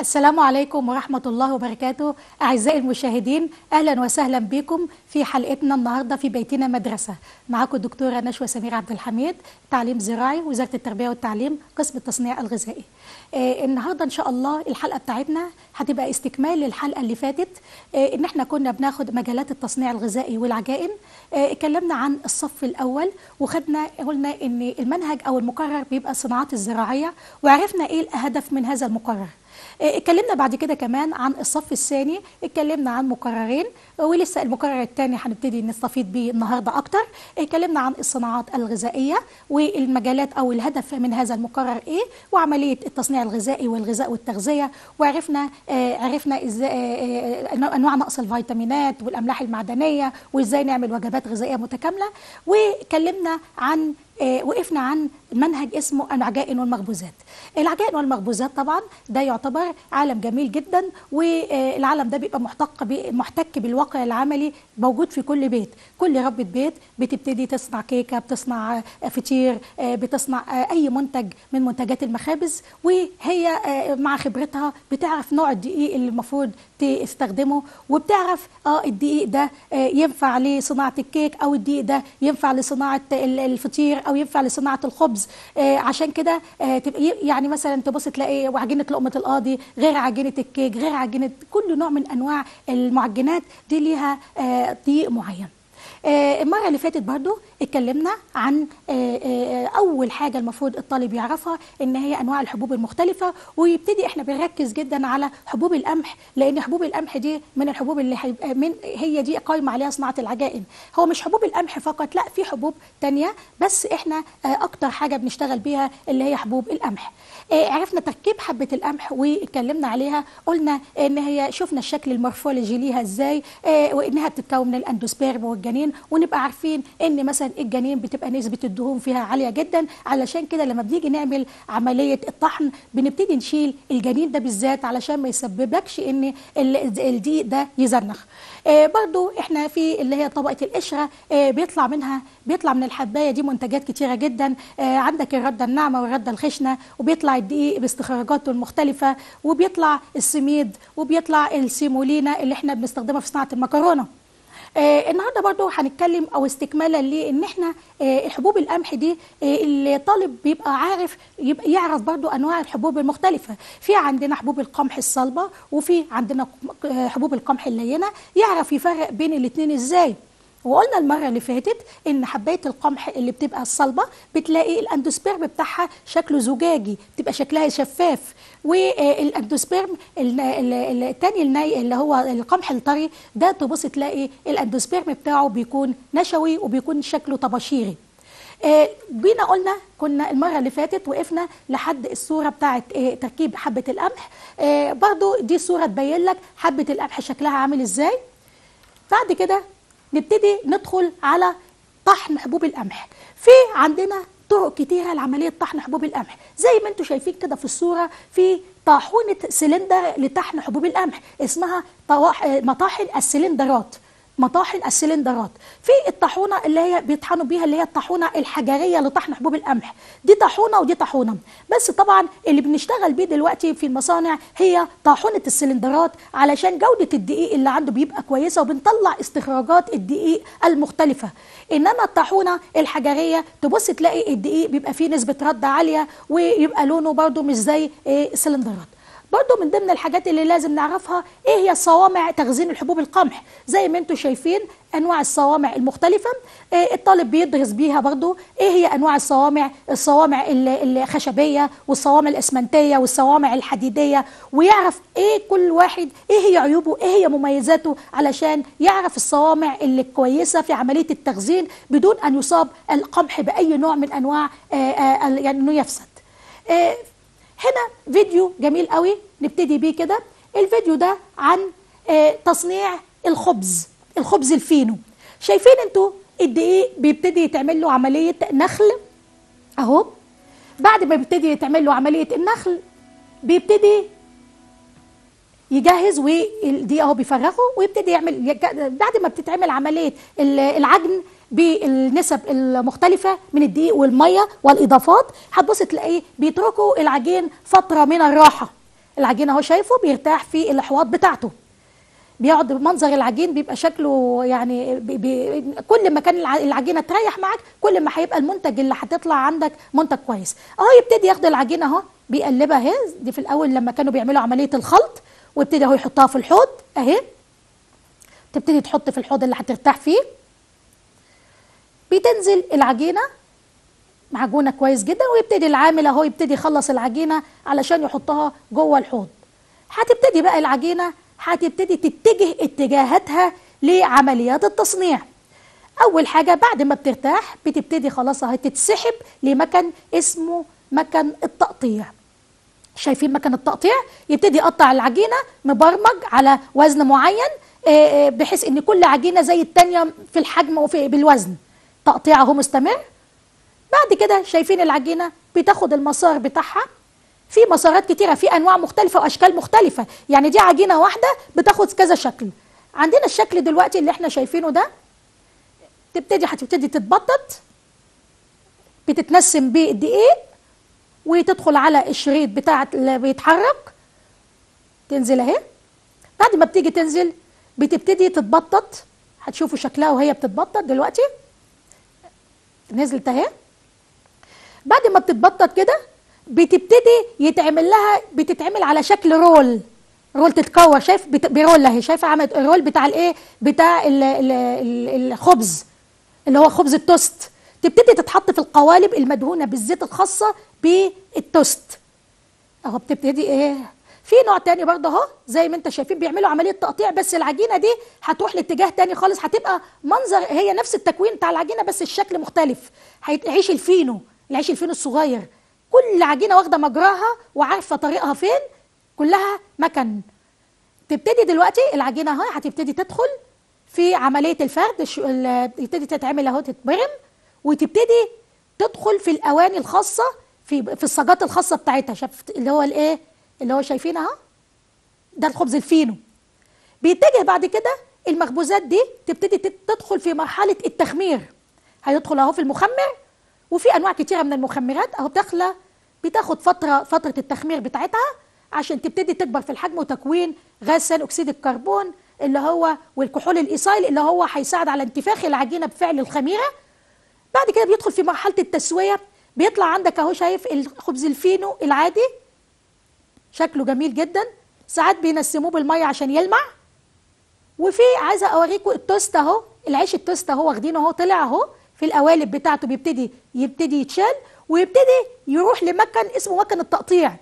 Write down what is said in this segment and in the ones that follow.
السلام عليكم ورحمة الله وبركاته أعزائي المشاهدين أهلا وسهلا بكم في حلقتنا النهاردة في بيتنا مدرسة معاكم الدكتورة نشوى سمير عبد الحميد تعليم زراعي وزارة التربية والتعليم قسم التصنيع الغذائي إيه النهاردة إن شاء الله الحلقة بتاعتنا هتبقى استكمال للحلقة اللي فاتت إيه إن إحنا كنا بناخد مجالات التصنيع الغذائي والعجائن اتكلمنا آه، اتكلمنا عن الصف الأول وخدنا قلنا إن المنهج أو المقرر بيبقى الصناعات الزراعية وعرفنا إيه الهدف من هذا المقرر آه، اتكلمنا بعد كده كمان عن الصف الثاني اتكلمنا عن مكررين ولسه المكرر الثاني هنبتدي نستفيد بيه النهارده اكتر اتكلمنا عن الصناعات الغذائيه والمجالات او الهدف من هذا المكرر ايه وعمليه التصنيع الغذائي والغذاء والتغذيه وعرفنا آه عرفنا ازاي آه انواع آه، نقص الفيتامينات والاملاح المعدنيه وازاي نعمل وجبات غذائيه متكامله واتكلمنا عن آه، وقفنا عن منهج اسمه العجائن والمخبوزات العجائن والمخبوزات طبعا ده يعتبر عالم جميل جدا والعالم ده بيبقى محتك محتك بالواقع العملي موجود في كل بيت كل ربة بيت بتبتدي تصنع كيكه بتصنع فطير بتصنع اي منتج من منتجات المخابز وهي مع خبرتها بتعرف نوع الدقيق اللي المفروض تستخدمه وبتعرف اه الدقيق ده آه، ينفع لصناعه الكيك او الدقيق ده ينفع لصناعه الفطير او ينفع لصناعه الخبز آه عشان كده آه، تبقى يعني مثلا تبص تلاقي وعجينه لقمه القاضي غير عجينه الكيك غير عجينه كل نوع من انواع المعجنات دي ليها دقيق آه، معين آه، المره اللي فاتت برضو اتكلمنا عن آه، آه، اول حاجه المفروض الطالب يعرفها ان هي انواع الحبوب المختلفه ويبتدي احنا بنركز جدا على حبوب القمح لان حبوب القمح دي من الحبوب اللي هيبقى من هي دي قايمه عليها صناعه العجائن هو مش حبوب القمح فقط لا في حبوب تانية بس احنا اكتر حاجه بنشتغل بيها اللي هي حبوب القمح عرفنا تركيب حبه القمح واتكلمنا عليها قلنا ان هي شفنا الشكل المورفولوجي ليها ازاي وانها بتتكون من الاندوسبيرم والجنين الجنين ونبقى عارفين ان مثلا الجنين بتبقى نسبه الدهون فيها عاليه جدا علشان كده لما بنيجي نعمل عمليه الطحن بنبتدي نشيل الجنين ده بالذات علشان ما يسببلكش ان الدقيق ده يزنخ آه، برضو احنا في اللي هي طبقه القشره آه، بيطلع منها بيطلع من الحبايه دي منتجات كتيره جدا آه، عندك الرده الناعمه والرده الخشنه وبيطلع الدقيق باستخراجاته المختلفه وبيطلع السميد وبيطلع السيمولينا اللي احنا بنستخدمها في صناعه المكرونه آه النهارده برضو هنتكلم او استكمالا لان احنا آه حبوب القمح دي آه الطالب بيبقى عارف يبقى يعرف برضو انواع الحبوب المختلفه في عندنا حبوب القمح الصلبه وفي عندنا آه، حبوب القمح اللينه يعرف يفرق بين الاثنين ازاي وقلنا المرة اللي فاتت إن حباية القمح اللي بتبقى الصلبة بتلاقي الأندوسبيرم بتاعها شكله زجاجي بتبقى شكلها شفاف والاندوسبيرم الثاني الني اللي هو القمح الطري ده تبص تلاقي الاندوسبيرم بتاعه بيكون نشوي وبيكون شكله طباشيري آه، جينا قلنا كنا المرة اللي فاتت وقفنا لحد الصورة بتاعت آه، تركيب حبة القمح آه، برضو دي صورة تبين لك حبة القمح شكلها عامل ازاي بعد كده نبتدي ندخل على طحن حبوب القمح في عندنا طرق كتيره لعمليه طحن حبوب القمح زي ما انتم شايفين كده في الصوره في طاحونه سلندر لطحن حبوب القمح اسمها مطاحن السلندرات مطاحن السلندرات في الطاحونه اللي هي بيطحنوا بيها اللي هي الطاحونه الحجريه لطحن حبوب القمح دي طاحونه ودي طاحونه بس طبعا اللي بنشتغل بيه دلوقتي في المصانع هي طاحونه السلندرات علشان جوده الدقيق اللي عنده بيبقى كويسه وبنطلع استخراجات الدقيق المختلفه انما الطاحونه الحجريه تبص تلاقي الدقيق بيبقى فيه نسبه رد عاليه ويبقى لونه برده مش زي إيه، السلندرات برضو من ضمن الحاجات اللي لازم نعرفها ايه هي صوامع تخزين الحبوب القمح زي ما انتم شايفين انواع الصوامع المختلفه إيه الطالب بيدرس بيها برضو ايه هي انواع الصوامع الصوامع الخشبيه والصوامع الاسمنتيه والصوامع الحديديه ويعرف ايه كل واحد ايه هي عيوبه ايه هي مميزاته علشان يعرف الصوامع اللي كويسه في عمليه التخزين بدون ان يصاب القمح باي نوع من انواع آه، آه، يعني انه يفسد إيه هنا فيديو جميل قوي نبتدي بيه كده الفيديو ده عن آه، تصنيع الخبز الخبز الفينو شايفين انتوا قد ايه بيبتدي يتعمل له عمليه نخل اهو بعد ما بيبتدي يتعمل له عمليه النخل بيبتدي يجهز ودي اهو بيفرغه ويبتدي يعمل بعد ما بتتعمل عمليه العجن بالنسب المختلفة من الدقيق والمية والإضافات هتبص تلاقيه بيتركوا العجين فترة من الراحة العجين اهو شايفه بيرتاح في الأحواض بتاعته بيقعد منظر العجين بيبقى شكله يعني بي بي كل ما كان العجينه تريح معاك كل ما هيبقى المنتج اللي هتطلع عندك منتج كويس اهو يبتدي ياخد العجينه اهو بيقلبها اهي دي في الاول لما كانوا بيعملوا عمليه الخلط ويبتدي اهو يحطها في الحوض اهي تبتدي تحط في الحوض اللي هترتاح فيه بتنزل العجينه معجونه كويس جدا ويبتدي العامل اهو يبتدي يخلص العجينه علشان يحطها جوه الحوض هتبتدي بقى العجينه هتبتدي تتجه اتجاهاتها لعمليات التصنيع اول حاجه بعد ما بترتاح بتبتدي خلاص اهي تتسحب لمكان اسمه مكان التقطيع شايفين مكان التقطيع يبتدي يقطع العجينه مبرمج على وزن معين آه، آه، بحيث ان كل عجينه زي التانيه في الحجم وفي بالوزن تقطيعه مستمر بعد كده شايفين العجينه بتاخد المسار بتاعها في مسارات كتيره في انواع مختلفه واشكال مختلفه يعني دي عجينه واحده بتاخد كذا شكل عندنا الشكل دلوقتي اللي احنا شايفينه ده تبتدي هتبتدي تتبطط بتتنسم بالدقيق وتدخل على الشريط بتاع اللي بيتحرك تنزل اهي بعد ما بتيجي تنزل بتبتدي تتبطط هتشوفوا شكلها وهي بتتبطط دلوقتي نزلت اهي بعد ما بتتبطط كده بتبتدي يتعمل لها بتتعمل على شكل رول رول تتكور شايف برول اهي شايفه عملت الرول بتاع الايه بتاع الـ الـ الـ الخبز اللي هو خبز التوست تبتدي تتحط في القوالب المدهونه بالزيت الخاصه بالتوست اهو بتبتدي ايه في نوع تاني برضه اهو زي ما انت شايفين بيعملوا عمليه تقطيع بس العجينه دي هتروح لاتجاه تاني خالص هتبقى منظر هي نفس التكوين بتاع العجينه بس الشكل مختلف هيعيش الفينو العيش الفينو الصغير كل عجينه واخده مجراها وعارفه طريقها فين كلها مكن تبتدي دلوقتي العجينه اهي هتبتدي تدخل في عمليه الفرد تبتدي تتعمل اهو تتبرم وتبتدي تدخل في الاواني الخاصه في في الصاجات الخاصه بتاعتها شفت اللي هو الايه اللي هو شايفين اهو ده الخبز الفينو بيتجه بعد كده المخبوزات دي تبتدي تدخل في مرحله التخمير هيدخل اهو في المخمر وفي انواع كتيره من المخمرات اهو داخله بتاخد فتره فتره التخمير بتاعتها عشان تبتدي تكبر في الحجم وتكوين غاز ثاني اكسيد الكربون اللي هو والكحول الايصايل اللي هو هيساعد على انتفاخ العجينه بفعل الخميره بعد كده بيدخل في مرحله التسويه بيطلع عندك اهو شايف الخبز الفينو العادي شكله جميل جدا ساعات بينسموه بالميه عشان يلمع وفي عايزه اوريكم التوست اهو العيش التوست اهو واخدينه اهو طلع اهو في القوالب بتاعته بيبتدي يبتدي يتشال ويبتدي يروح لمكن اسمه مكن التقطيع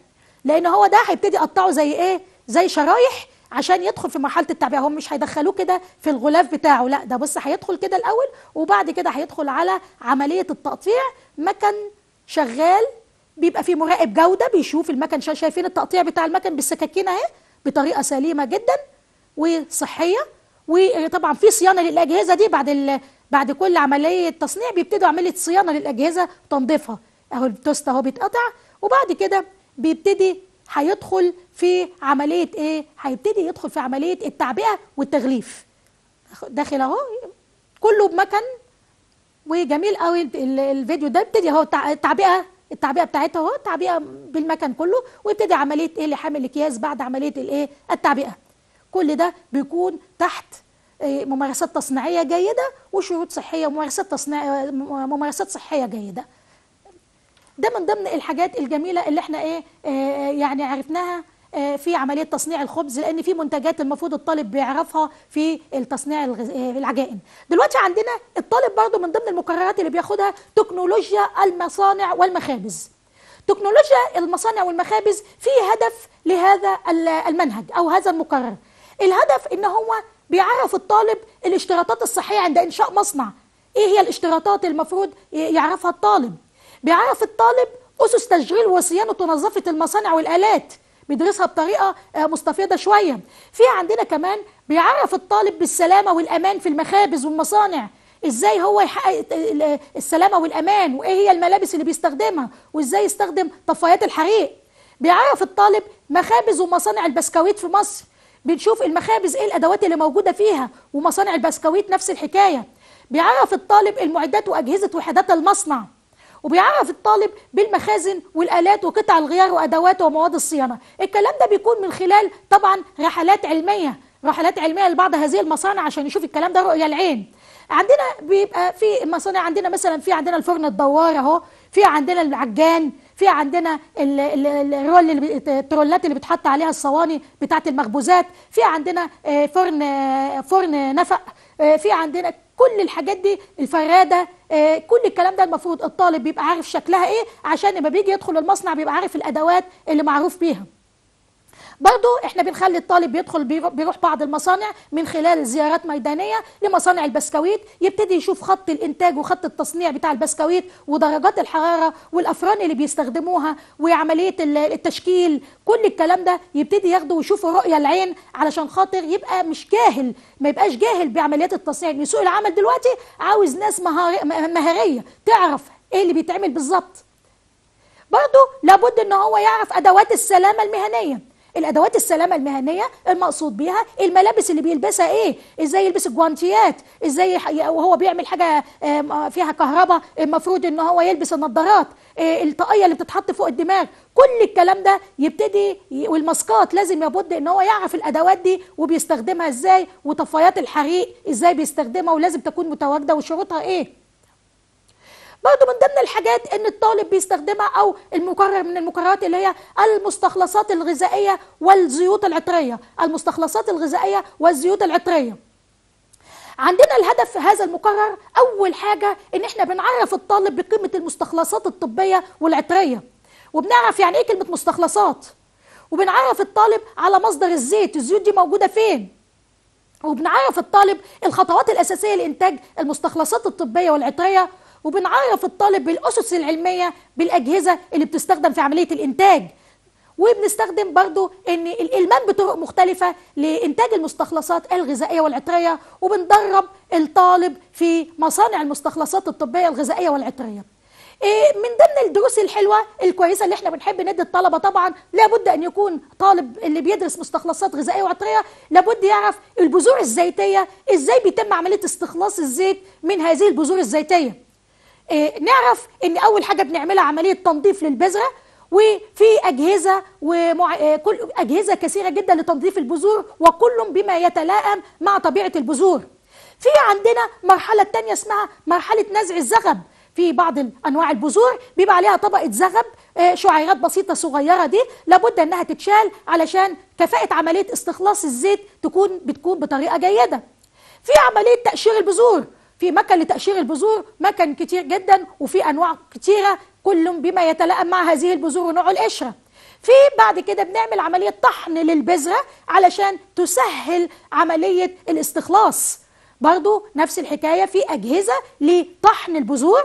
لان هو ده هيبتدي يقطعه زي ايه زي شرايح عشان يدخل في مرحله التعبئه هم مش هيدخلوه كده في الغلاف بتاعه لا ده بص هيدخل كده الاول وبعد كده هيدخل على عمليه التقطيع مكن شغال بيبقى في مراقب جوده بيشوف المكن شايفين التقطيع بتاع المكن بالسكاكين اهي بطريقه سليمه جدا وصحيه وطبعا في صيانه للاجهزه دي بعد ال... بعد كل عمليه تصنيع بيبتدوا عمليه صيانه للاجهزه تنظيفها اهو التوست اهو بيتقطع وبعد كده بيبتدي هيدخل في عمليه ايه هيبتدي يدخل في عمليه التعبئه والتغليف داخل اهو كله بمكن وجميل قوي الفيديو ده ابتدي اهو التعبئه التعبئه بتاعتها اهو تعبئه بالمكان كله ويبتدي عمليه ايه لحام الاكياس بعد عمليه الايه التعبئه كل ده بيكون تحت آه، ممارسات تصنيعيه جيده وشروط صحيه وممارسات تصنيع آه، ممارسات صحيه جيده ده من ضمن الحاجات الجميله اللي احنا إيه آه، يعني عرفناها آه، في عمليه تصنيع الخبز لان في منتجات المفروض الطالب بيعرفها في التصنيع آه، العجائن دلوقتي عندنا الطالب برضو من ضمن المقررات اللي بياخدها تكنولوجيا المصانع والمخابز تكنولوجيا المصانع والمخابز في هدف لهذا المنهج او هذا المقرر الهدف ان هو بيعرف الطالب الاشتراطات الصحيه عند انشاء مصنع ايه هي الاشتراطات المفروض يعرفها الطالب بيعرف الطالب اسس تشغيل وصيانه ونظافه المصانع والالات بيدرسها بطريقه آه، مستفيضه شويه في عندنا كمان بيعرف الطالب بالسلامه والامان في المخابز والمصانع ازاي هو يحقق السلامه والامان وايه هي الملابس اللي بيستخدمها وازاي يستخدم طفايات الحريق بيعرف الطالب مخابز ومصانع البسكويت في مصر بنشوف المخابز ايه الادوات اللي موجوده فيها ومصانع البسكويت نفس الحكايه بيعرف الطالب المعدات واجهزه وحدات المصنع وبيعرف الطالب بالمخازن والآلات وقطع الغيار وأدواته ومواد الصيانة الكلام ده بيكون من خلال طبعا رحلات علمية رحلات علمية لبعض هذه المصانع عشان يشوف الكلام ده رؤية العين عندنا بيبقى في مصانع عندنا مثلا في عندنا الفرن الدوار اهو في عندنا العجان في عندنا الرول الترولات اللي بتحط عليها الصواني بتاعه المخبوزات في عندنا آه، فرن آه، فرن نفق آه، في عندنا كل الحاجات دي الفرادة آه كل الكلام ده المفروض الطالب بيبقى عارف شكلها ايه عشان لما بيجي يدخل المصنع بيبقى عارف الادوات اللي معروف بيها برضو احنا بنخلي الطالب بيدخل بيروح بعض المصانع من خلال زيارات ميدانية لمصانع البسكويت يبتدي يشوف خط الانتاج وخط التصنيع بتاع البسكويت ودرجات الحرارة والافران اللي بيستخدموها وعملية التشكيل كل الكلام ده يبتدي ياخده ويشوف رؤية العين علشان خاطر يبقى مش جاهل ما يبقاش جاهل بعمليات التصنيع لان يعني سوق العمل دلوقتي عاوز ناس مهارية تعرف ايه اللي بيتعمل بالظبط برضه لابد ان هو يعرف ادوات السلامه المهنيه الادوات السلامه المهنيه المقصود بيها الملابس اللي بيلبسها ايه ازاي يلبس الجوانتيات ازاي وهو بيعمل حاجه آه، فيها كهرباء المفروض ان هو يلبس النظارات آه، الطاقيه اللي بتتحط فوق الدماغ كل الكلام ده يبتدي والماسكات لازم يبد ان هو يعرف الادوات دي وبيستخدمها ازاي وطفايات الحريق ازاي بيستخدمها ولازم تكون متواجده وشروطها ايه برضه من ضمن الحاجات ان الطالب بيستخدمها او المكرر من المكررات اللي هي المستخلصات الغذائيه والزيوت العطريه المستخلصات الغذائيه والزيوت العطريه عندنا الهدف في هذا المكرر اول حاجه ان احنا بنعرف الطالب بقيمه المستخلصات الطبيه والعطريه وبنعرف يعني ايه كلمه مستخلصات وبنعرف الطالب على مصدر الزيت الزيوت دي موجوده فين وبنعرف الطالب الخطوات الاساسيه لانتاج المستخلصات الطبيه والعطريه وبنعرف الطالب بالاسس العلميه بالاجهزه اللي بتستخدم في عمليه الانتاج وبنستخدم برضو ان الالمان بطرق مختلفه لانتاج المستخلصات الغذائيه والعطريه وبندرب الطالب في مصانع المستخلصات الطبيه الغذائيه والعطريه إيه، من ضمن الدروس الحلوه الكويسه اللي احنا بنحب ندي الطلبه طبعا لابد ان يكون طالب اللي بيدرس مستخلصات غذائيه وعطريه لابد يعرف البذور الزيتيه ازاي بيتم عمليه استخلاص الزيت من هذه البذور الزيتيه آه، نعرف ان اول حاجه بنعملها عمليه تنظيف للبذره وفي اجهزه ومع... آه، كل اجهزه كثيره جدا لتنظيف البذور وكل بما يتلائم مع طبيعه البذور في عندنا مرحله تانية اسمها مرحله نزع الزغب في بعض انواع البذور بيبقى عليها طبقه زغب آه، شعيرات بسيطه صغيره دي لابد انها تتشال علشان كفاءه عمليه استخلاص الزيت تكون بتكون بطريقه جيده في عمليه تقشير البذور في مكن لتقشير البذور مكن كتير جدا وفي انواع كتيره كل بما يتلائم مع هذه البذور ونوع القشره في بعد كده بنعمل عمليه طحن للبذره علشان تسهل عمليه الاستخلاص برضو نفس الحكايه في اجهزه لطحن البذور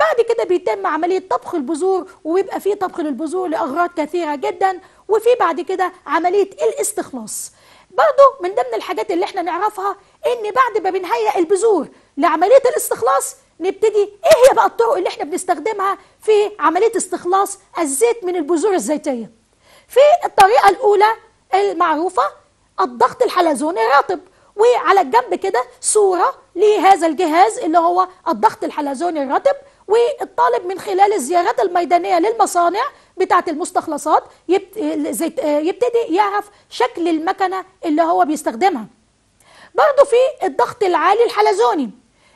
بعد كده بيتم عملية طبخ البذور وبيبقى في طبخ للبذور لأغراض كثيرة جدا وفي بعد كده عملية الاستخلاص برضه من ضمن الحاجات اللي احنا نعرفها ان بعد ما بنهيئ البذور لعمليه الاستخلاص نبتدي ايه هي بقى الطرق اللي احنا بنستخدمها في عمليه استخلاص الزيت من البذور الزيتيه في الطريقه الاولى المعروفه الضغط الحلزوني الرطب وعلى الجنب كده صوره لهذا الجهاز اللي هو الضغط الحلزوني الرطب والطالب من خلال الزيارات الميدانية للمصانع بتاعة المستخلصات يبتدي يعرف شكل المكنة اللي هو بيستخدمها برضو في الضغط العالي الحلزوني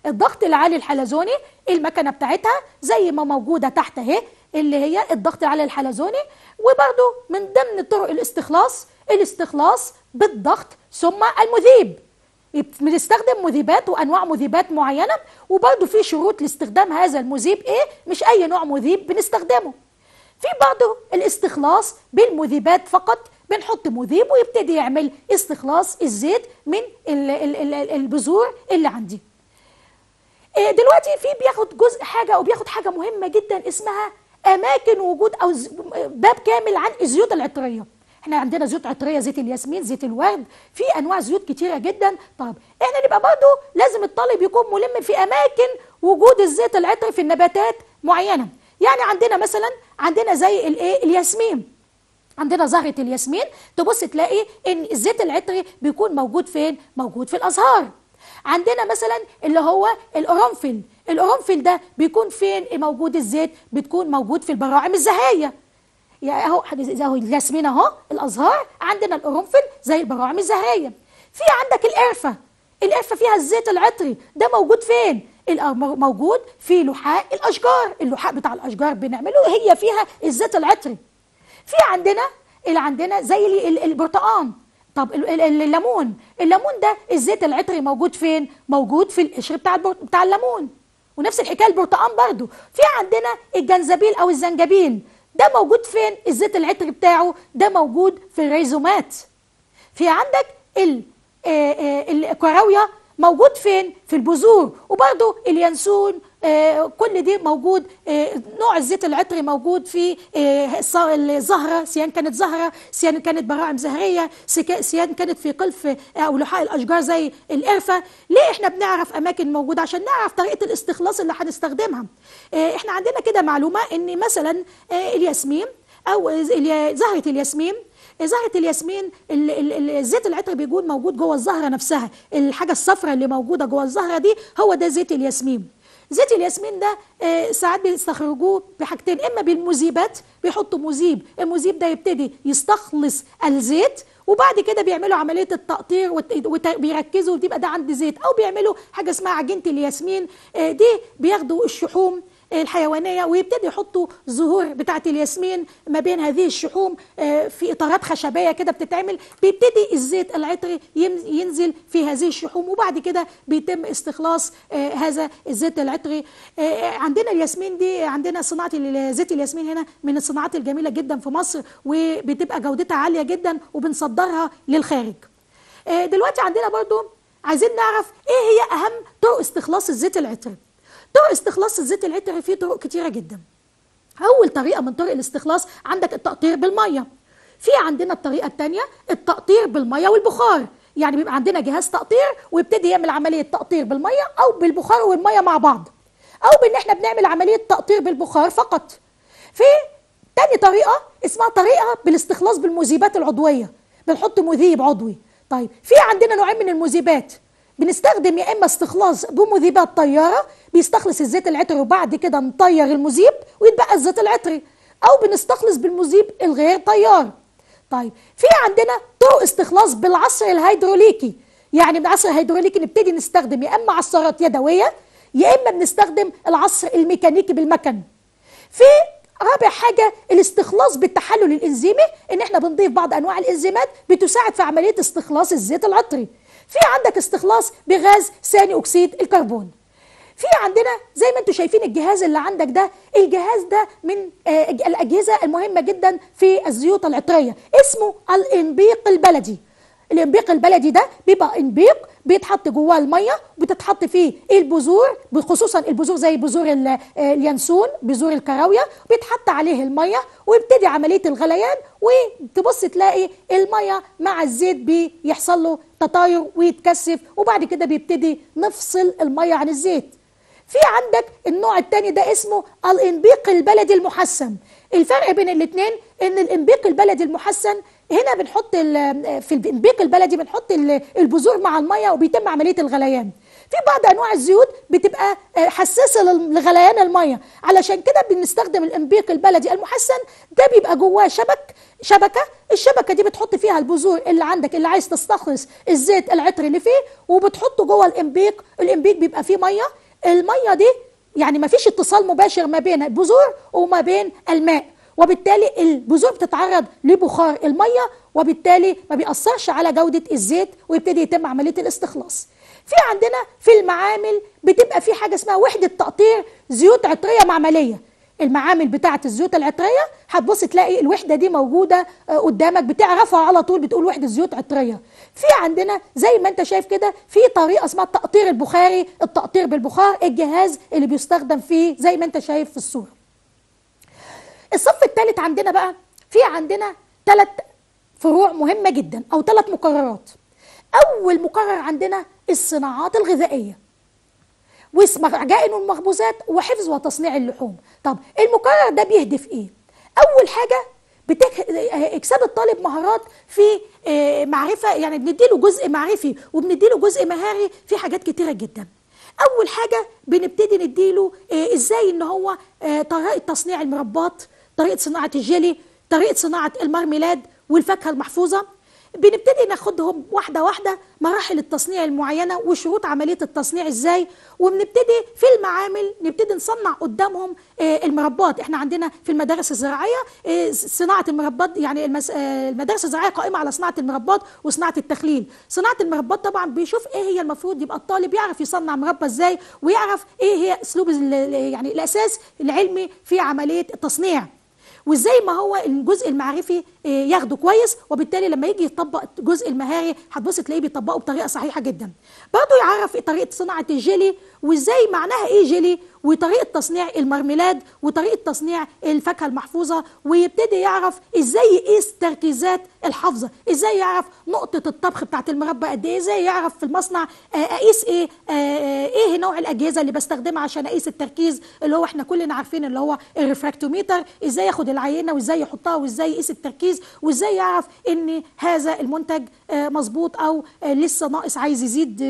الضغط العالي الحلزوني المكنة بتاعتها زي ما موجودة تحت اهي اللي هي الضغط العالي الحلزوني وبرضو من ضمن طرق الاستخلاص الاستخلاص بالضغط ثم المذيب بنستخدم مذيبات وانواع مذيبات معينه وبرده في شروط لاستخدام هذا المذيب ايه مش اي نوع مذيب بنستخدمه في بعض الاستخلاص بالمذيبات فقط بنحط مذيب ويبتدي يعمل استخلاص الزيت من البذور اللي عندي آه، دلوقتي في بياخد جزء حاجه او بياخد حاجه مهمه جدا اسمها اماكن وجود او باب كامل عن الزيوت العطريه احنا عندنا زيوت عطريه زيت الياسمين زيت الورد في انواع زيوت كتيره جدا طب احنا نبقى برضه لازم الطالب يكون ملم في اماكن وجود الزيت العطري في النباتات معينه يعني عندنا مثلا عندنا زي الايه الياسمين عندنا زهره الياسمين تبص تلاقي ان الزيت العطري بيكون موجود فين موجود في الازهار عندنا مثلا اللي هو القرنفل القرنفل ده بيكون فين موجود الزيت بتكون موجود في البراعم الزهيه يعني اهو اهو الياسمين اهو الازهار عندنا القرنفل زي البراعم الزهريه في عندك القرفه القرفه فيها الزيت العطري ده موجود فين موجود في لحاء الاشجار اللحاء بتاع الاشجار بنعمله هي فيها الزيت العطري في عندنا اللي عندنا زي البرتقان طب الليمون الليمون ده الزيت العطري موجود فين موجود في القشر بتاع بتاع الليمون ونفس الحكايه البرتقان برضو في عندنا الجنزبيل او الزنجبيل ده موجود فين الزيت العطر بتاعه ده موجود في الريزومات في عندك آه، آه، الكراوية موجود فين في البذور وبرده اليانسون آه، كل دي موجود آه، نوع الزيت العطري موجود في آه، الزهره سيان كانت زهره سيان كانت براعم زهريه سيان كانت في قلف او لحاء الاشجار زي القرفه ليه احنا بنعرف اماكن موجوده عشان نعرف طريقه الاستخلاص اللي هنستخدمها احنا عندنا كده معلومه ان مثلا الياسمين او زهره الياسمين زهره الياسمين الزيت العطري بيكون موجود جوه الزهره نفسها الحاجه الصفراء اللي موجوده جوه الزهره دي هو ده زيت الياسمين زيت الياسمين ده آه، ساعات بيستخرجوه بحاجتين اما بالمذيبات بيحطوا مذيب المذيب ده يبتدي يستخلص الزيت وبعد كده بيعملوا عمليه التقطير وبيركزوا وتبقى ده عند زيت او بيعملوا حاجه اسمها عجينه الياسمين آه، دي بياخدوا الشحوم الحيوانيه ويبتدي يحطوا زهور بتاعه الياسمين ما بين هذه الشحوم آه، في اطارات خشبيه كده بتتعمل بيبتدي الزيت العطري ينزل في هذه الشحوم وبعد كده بيتم استخلاص آه، هذا الزيت العطري آه، عندنا الياسمين دي عندنا صناعه زيت الياسمين هنا من الصناعات الجميله جدا في مصر وبتبقى جودتها عاليه جدا وبنصدرها للخارج دلوقتي عندنا برضو عايزين نعرف ايه هي اهم طرق استخلاص الزيت العطري طرق استخلاص الزيت العطري فيه طرق كتيرة جدا أول طريقة من طرق الاستخلاص عندك التقطير بالمية في عندنا الطريقة الثانية التقطير بالمية والبخار يعني بيبقى عندنا جهاز تقطير ويبتدي يعمل عملية تقطير بالمية أو بالبخار والمية مع بعض أو بإن إحنا بنعمل عملية تقطير بالبخار فقط في تاني طريقة اسمها طريقة بالاستخلاص بالمذيبات العضوية بنحط مذيب عضوي طيب في عندنا نوعين من المذيبات بنستخدم يا اما استخلاص بمذيبات طياره بيستخلص الزيت العطري وبعد كده نطير المذيب ويتبقى الزيت العطري او بنستخلص بالمذيب الغير طيار طيب في عندنا طرق استخلاص بالعصر الهيدروليكي يعني بالعصر الهيدروليكي نبتدي نستخدم يا اما عصارات يدويه يا اما بنستخدم العصر الميكانيكي بالمكن في رابع حاجه الاستخلاص بالتحلل الانزيمي ان احنا بنضيف بعض انواع الانزيمات بتساعد في عمليه استخلاص الزيت العطري في عندك استخلاص بغاز ثاني اكسيد الكربون في عندنا زي ما انتم شايفين الجهاز اللي عندك ده الجهاز ده من آه، الاجهزه المهمه جدا في الزيوت العطريه اسمه الانبيق البلدي الانبيق البلدي ده بيبقى انبيق بيتحط جواه الميه وبتتحط فيه البذور بخصوصا البذور زي بذور آه، اليانسون بذور الكراويه بيتحط عليه الميه ويبتدي عمليه الغليان وتبص تلاقي الميه مع الزيت بيحصل له تطاير ويتكثف وبعد كده بيبتدي نفصل الميه عن الزيت في عندك النوع الثاني ده اسمه الانبيق البلدي المحسن الفرق بين الاثنين ان الانبيق البلدي المحسن هنا بنحط في الانبيق البلدي بنحط البذور مع الميه وبيتم عمليه الغليان في بعض انواع الزيوت بتبقى آه، حساسه لغليان الميه علشان كده بنستخدم الانبيق البلدي المحسن ده بيبقى جواه شبك شبكه الشبكه دي بتحط فيها البذور اللي عندك اللي عايز تستخلص الزيت العطر اللي فيه وبتحطه جوه الانبيق الانبيق بيبقى فيه ميه الميه دي يعني ما فيش اتصال مباشر ما بين البذور وما بين الماء وبالتالي البذور بتتعرض لبخار الميه وبالتالي ما بيأثرش على جودة الزيت ويبتدي يتم عملية الاستخلاص في عندنا في المعامل بتبقى في حاجة اسمها وحدة تقطير زيوت عطرية معملية المعامل بتاعة الزيوت العطرية هتبص تلاقي الوحدة دي موجودة آه، قدامك بتعرفها على طول بتقول وحدة زيوت عطرية في عندنا زي ما انت شايف كده في طريقه اسمها التقطير البخاري التقطير بالبخار الجهاز اللي بيستخدم فيه زي ما انت شايف في الصوره الصف الثالث عندنا بقى في عندنا ثلاث فروع مهمه جدا او ثلاث مقررات اول مقرر عندنا الصناعات الغذائيه واسم عجائن المخبوزات وحفظ وتصنيع اللحوم طب المقرر ده بيهدف ايه اول حاجه اكساب الطالب مهارات في آه، معرفه يعني بنديله جزء معرفي وبنديله جزء مهاري في حاجات كتيره جدا اول حاجه بنبتدي نديله آه، ازاي ان هو آه، طريقه تصنيع المربات طريقه صناعه الجيلي طريقه صناعه المرميلاد والفاكهه المحفوظه بنبتدي ناخدهم واحدة واحدة مراحل التصنيع المعينة وشروط عملية التصنيع ازاي وبنبتدي في المعامل نبتدي نصنع قدامهم آه، المربات احنا عندنا في المدارس الزراعية آه، صناعة المربات يعني آه، المدارس الزراعية قائمة على صناعة المربات وصناعة التخليل صناعة المربات طبعا بيشوف ايه هي المفروض يبقى الطالب يعرف يصنع مربى ازاي ويعرف ايه هي اسلوب يعني الاساس العلمي في عملية التصنيع وازاي ما هو الجزء المعرفي آه، ياخده كويس وبالتالي لما يجي يطبق الجزء المهاري هتبص تلاقيه بيطبقه بطريقه صحيحه جدا برضه يعرف طريقه صناعه الجيلي وازاي معناها ايه جيلي وطريقه تصنيع المرميلاد وطريقه تصنيع الفاكهه المحفوظه ويبتدي يعرف ازاي يقيس إيه تركيزات الحافظه ازاي يعرف نقطه الطبخ بتاعه المربى قد ايه ازاي يعرف في المصنع آه، اقيس ايه آه، آه، ايه نوع الاجهزه اللي بستخدمها عشان اقيس التركيز اللي هو احنا كلنا عارفين اللي هو الريفراكتوميتر ازاي ياخد العينه وازاي يحطها وازاي يقيس التركيز وازاي يعرف ان هذا المنتج مظبوط او لسه ناقص عايز يزيد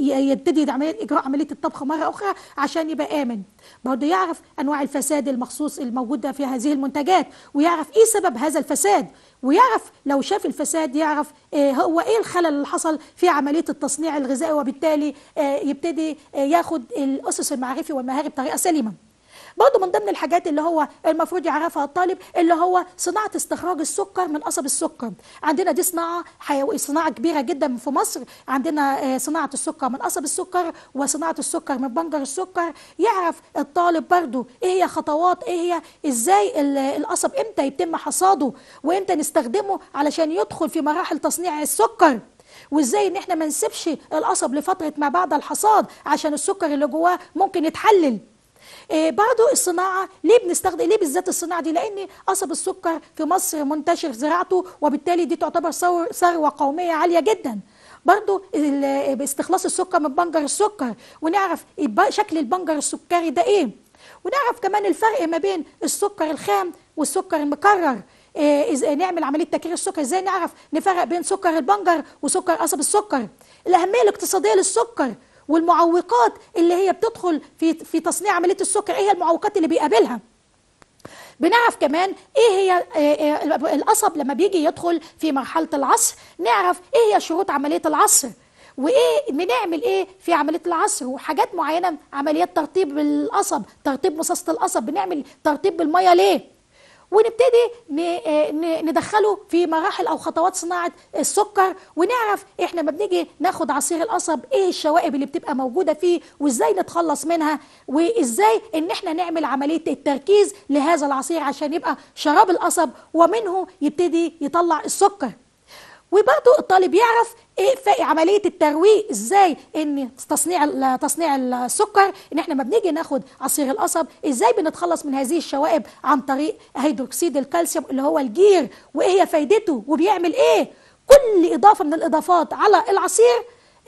يبتدي عمليه اجراء عمليه الطبخ مره اخرى عشان يبقى امن بده يعرف انواع الفساد المخصوص الموجوده في هذه المنتجات ويعرف ايه سبب هذا الفساد ويعرف لو شاف الفساد يعرف إيه هو ايه الخلل اللي حصل في عمليه التصنيع الغذائي وبالتالي إيه يبتدي إيه ياخد الاسس المعرفي والمهاري بطريقه سليمه برضه من ضمن الحاجات اللي هو المفروض يعرفها الطالب اللي هو صناعه استخراج السكر من قصب السكر عندنا دي صناعه حيوي صناعه كبيره جدا في مصر عندنا آه، صناعه السكر من قصب السكر وصناعه السكر من بنجر السكر يعرف الطالب برضه ايه هي خطوات ايه هي ازاي القصب امتى يتم حصاده وامتى نستخدمه علشان يدخل في مراحل تصنيع السكر وازاي ان احنا ما نسيبش القصب لفتره ما بعد الحصاد عشان السكر اللي جواه ممكن يتحلل إيه، برضو الصناعه ليه بنستخدم ليه بالذات الصناعه دي لان قصب السكر في مصر منتشر زراعته وبالتالي دي تعتبر ثروه قوميه عاليه جدا برضو استخلاص السكر من بنجر السكر ونعرف شكل البنجر السكري ده ايه ونعرف كمان الفرق ما بين السكر الخام والسكر المكرر إيه نعمل عمليه تكرير السكر ازاي نعرف نفرق بين سكر البنجر وسكر قصب السكر الاهميه الاقتصاديه للسكر والمعوقات اللي هي بتدخل في في تصنيع عمليه السكر ايه هي المعوقات اللي بيقابلها بنعرف كمان ايه هي آه، آه، القصب لما بيجي يدخل في مرحله العصر نعرف ايه هي شروط عمليه العصر وايه بنعمل ايه في عمليه العصر وحاجات معينه عمليات ترطيب القصب ترطيب مصاصه القصب بنعمل ترطيب بالميه ليه ونبتدي آه، ندخله في مراحل او خطوات صناعه السكر ونعرف احنا لما بنيجي ناخد عصير القصب ايه الشوائب اللي بتبقى موجوده فيه وازاي نتخلص منها وازاي ان احنا نعمل عمليه التركيز لهذا العصير عشان يبقى شراب القصب ومنه يبتدي يطلع السكر وبرضه الطالب يعرف ايه في عمليه الترويق ازاي ان تصنيع تصنيع السكر ان احنا لما بنيجي ناخد عصير القصب ازاي بنتخلص من هذه الشوائب عن طريق هيدروكسيد الكالسيوم اللي هو الجير وايه هي فايدته وبيعمل ايه كل اضافه من الاضافات على العصير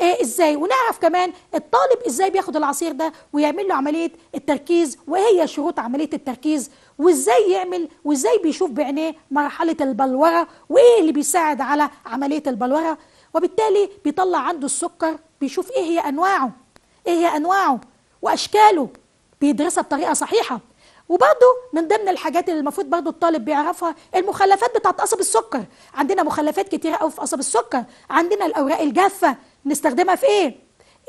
إيه ازاي ونعرف كمان الطالب ازاي بياخد العصير ده ويعمل له عمليه التركيز وايه هي شروط عمليه التركيز وازاي يعمل وازاي بيشوف بعينيه مرحله البلوره وايه اللي بيساعد على عمليه البلوره وبالتالي بيطلع عنده السكر بيشوف ايه هي انواعه ايه هي انواعه واشكاله بيدرسها بطريقه صحيحه وبرضه من ضمن الحاجات اللي المفروض برضه الطالب بيعرفها المخلفات بتاعت قصب السكر عندنا مخلفات كتيره قوي في قصب السكر عندنا الاوراق الجافه نستخدمها في ايه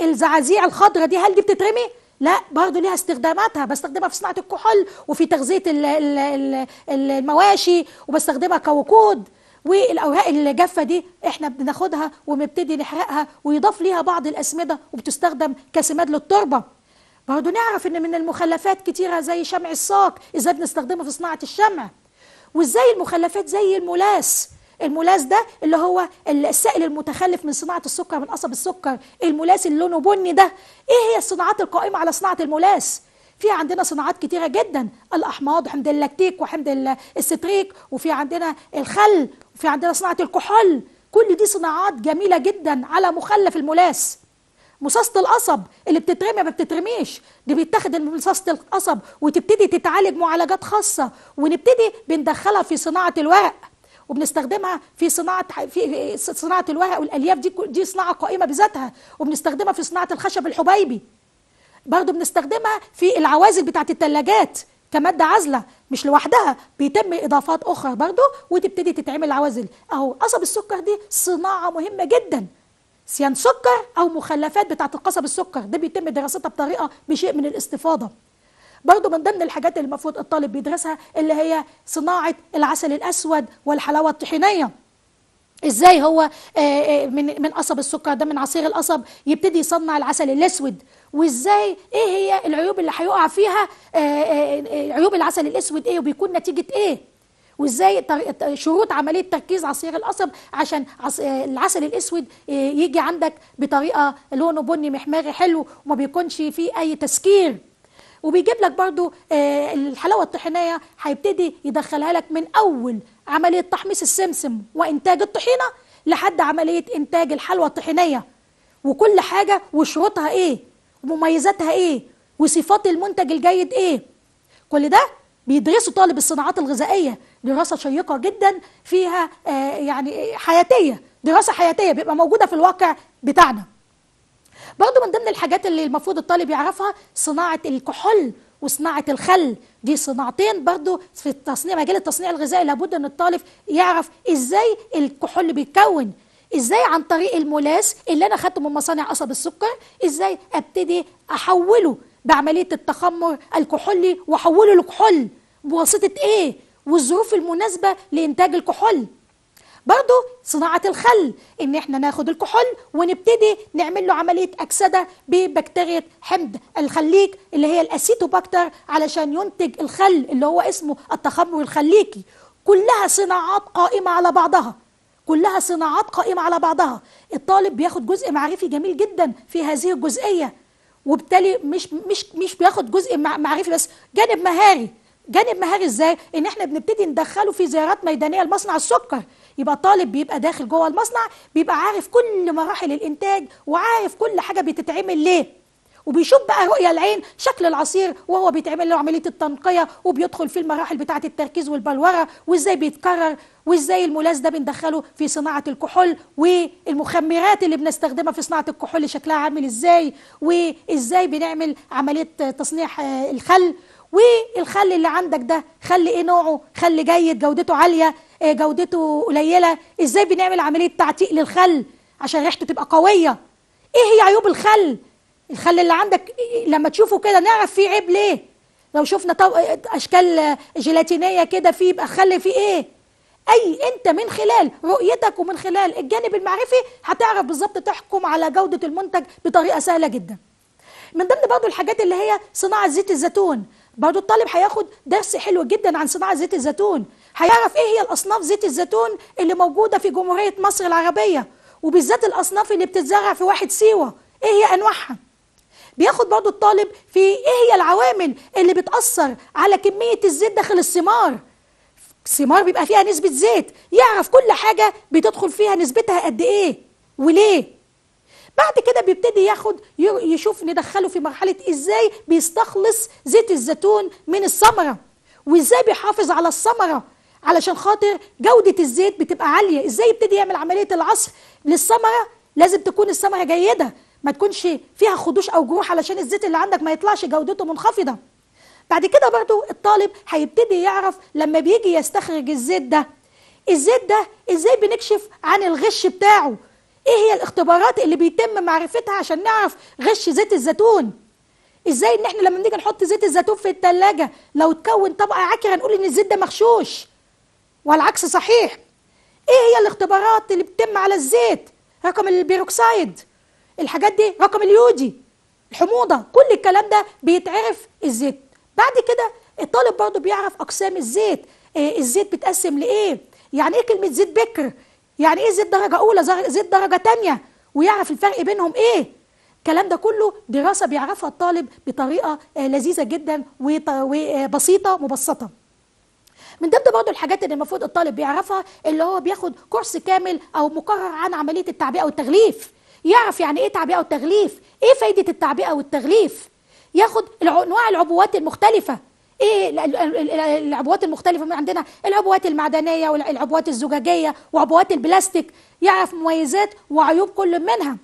الزعازيع الخضراء دي هل دي بتترمي لا برضه ليها استخداماتها بستخدمها في صناعه الكحول وفي تغذيه المواشي وبستخدمها كوقود والاوراق الجافه دي احنا بناخدها وبنبتدي نحرقها ويضاف ليها بعض الاسمده وبتستخدم كسماد للتربه برضه نعرف ان من المخلفات كتيره زي شمع الساق ازاي بنستخدمه في صناعه الشمع وازاي المخلفات زي الملاس الملاس ده اللي هو السائل المتخلف من صناعه السكر من قصب السكر الملاس اللي لونه بني ده ايه هي الصناعات القائمه على صناعه الملاس في عندنا صناعات كتيرة جدا الأحماض وحمض اللاكتيك وحمض الستريك وفي عندنا الخل في عندنا صناعة الكحول كل دي صناعات جميلة جدا على مخلف الملاس مصاصة القصب اللي بتترمي ما بتترميش دي بيتاخد مصاصة القصب وتبتدي تتعالج معالجات خاصة ونبتدي بندخلها في صناعة الورق وبنستخدمها في صناعه في صناعه الورق والالياف دي دي صناعه قائمه بذاتها وبنستخدمها في صناعه الخشب الحبيبي برضه بنستخدمها في العوازل بتاعه الثلاجات كماده عازله مش لوحدها بيتم اضافات اخرى برضه وتبتدي تتعمل عوازل اهو قصب السكر دي صناعه مهمه جدا سيان سكر او مخلفات بتاعه القصب السكر ده بيتم دراستها بطريقه بشيء من الاستفاضه برضه من ضمن الحاجات اللي المفروض الطالب بيدرسها اللي هي صناعه العسل الاسود والحلاوه الطحينيه ازاي هو آه، آه، من من قصب السكر ده من عصير القصب يبتدي يصنع العسل الاسود وازاي ايه هي العيوب اللي هيقع فيها آه، آه، آه، عيوب العسل الاسود ايه وبيكون نتيجه ايه وازاي شروط عمليه تركيز عصير القصب عشان العسل الاسود يجي عندك بطريقه لونه بني محماري حلو وما بيكونش فيه اي تسكير وبيجيب لك برضو الحلاوه الطحينيه هيبتدي يدخلها لك من اول عمليه تحميص السمسم وانتاج الطحينه لحد عمليه انتاج الحلوى الطحينيه وكل حاجه وشروطها ايه ومميزاتها ايه وصفات المنتج الجيد ايه كل ده بيدرسوا طالب الصناعات الغذائيه دراسه شيقه جدا فيها آه يعني حياتيه دراسه حياتيه بيبقى موجوده في الواقع بتاعنا برضو من ضمن الحاجات اللي المفروض الطالب يعرفها صناعه الكحول وصناعه الخل دي صناعتين برضو في التصنيع مجال التصنيع الغذائي لابد ان الطالب يعرف ازاي الكحول بيتكون ازاي عن طريق الملاس اللي انا خدته من مصانع قصب السكر ازاي ابتدي احوله بعمليه التخمر الكحولي واحوله لكحول بواسطه ايه والظروف المناسبه لانتاج الكحول برضه صناعة الخل ان احنا ناخد الكحول ونبتدي نعمل له عملية اكسدة ببكتيريا حمض الخليك اللي هي الاسيتوباكتر علشان ينتج الخل اللي هو اسمه التخمر الخليكي كلها صناعات قائمة على بعضها كلها صناعات قائمة على بعضها الطالب بياخد جزء معرفي جميل جدا في هذه الجزئية وبالتالي مش مش مش بياخد جزء معرفي بس جانب مهاري جانب مهاري ازاي ان احنا بنبتدي ندخله في زيارات ميدانيه لمصنع السكر يبقى الطالب بيبقى داخل جوه المصنع بيبقى عارف كل مراحل الانتاج وعارف كل حاجه بتتعمل ليه وبيشوف بقى رؤيه العين شكل العصير وهو بيتعمل له عمليه التنقيه وبيدخل في المراحل بتاعه التركيز والبلوره وازاي بيتكرر وازاي الملاس ده بندخله في صناعه الكحول والمخمرات اللي بنستخدمها في صناعه الكحول شكلها عامل ازاي وازاي بنعمل عمليه تصنيع آه، الخل والخل اللي عندك ده خل ايه نوعه خل جيد جودته عاليه آه، جودته قليله ازاي بنعمل عمليه تعتيق للخل عشان ريحته تبقى قويه ايه هي عيوب الخل الخل اللي عندك لما تشوفه كده نعرف فيه عيب ليه لو شفنا طو... اشكال جيلاتينيه كده فيه يبقى خلي فيه ايه اي انت من خلال رؤيتك ومن خلال الجانب المعرفي هتعرف بالظبط تحكم على جوده المنتج بطريقه سهله جدا من ضمن برضو الحاجات اللي هي صناعه زيت الزيتون برضو الطالب هياخد درس حلو جدا عن صناعه زيت الزيتون هيعرف ايه هي الاصناف زيت الزيتون اللي موجوده في جمهوريه مصر العربيه وبالذات الاصناف اللي بتتزرع في واحد سيوه ايه هي انواعها بياخد برضو الطالب في ايه هي العوامل اللي بتأثر على كمية الزيت داخل الثمار الثمار بيبقى فيها نسبة زيت يعرف كل حاجة بتدخل فيها نسبتها قد ايه وليه بعد كده بيبتدي ياخد يشوف ندخله في مرحلة ازاي بيستخلص زيت الزيتون من الثمرة وازاي بيحافظ على الثمرة علشان خاطر جودة الزيت بتبقى عالية ازاي يبتدي يعمل عملية العصر للثمرة لازم تكون الثمرة جيدة ما تكونش فيها خدوش او جروح علشان الزيت اللي عندك ما يطلعش جودته منخفضه بعد كده برضو الطالب هيبتدي يعرف لما بيجي يستخرج الزيت ده الزيت ده ازاي بنكشف عن الغش بتاعه ايه هي الاختبارات اللي بيتم معرفتها عشان نعرف غش زيت الزيتون ازاي ان احنا لما بنيجي نحط زيت الزيتون في التلاجة لو اتكون طبقة عكرة نقول ان الزيت ده مغشوش والعكس صحيح ايه هي الاختبارات اللي بتتم على الزيت رقم البيروكسيد الحاجات دي رقم اليودي الحموضه كل الكلام ده بيتعرف الزيت بعد كده الطالب برضو بيعرف اقسام الزيت إيه الزيت بيتقسم لايه يعني ايه كلمه زيت بكر يعني ايه زيت درجه اولى زيت درجه ثانيه ويعرف الفرق بينهم ايه الكلام ده كله دراسه بيعرفها الطالب بطريقه آه، لذيذه جدا وبسيطه آه، مبسطه من ضمن برضو الحاجات اللي المفروض الطالب بيعرفها اللي هو بياخد كورس كامل او مقرر عن عمليه التعبئه والتغليف يعرف يعني ايه تعبئه وتغليف ايه فايده التعبئه والتغليف ياخد انواع العبوات المختلفه ايه العبوات المختلفه عندنا العبوات المعدنيه والعبوات الزجاجيه وعبوات البلاستيك يعرف مميزات وعيوب كل منها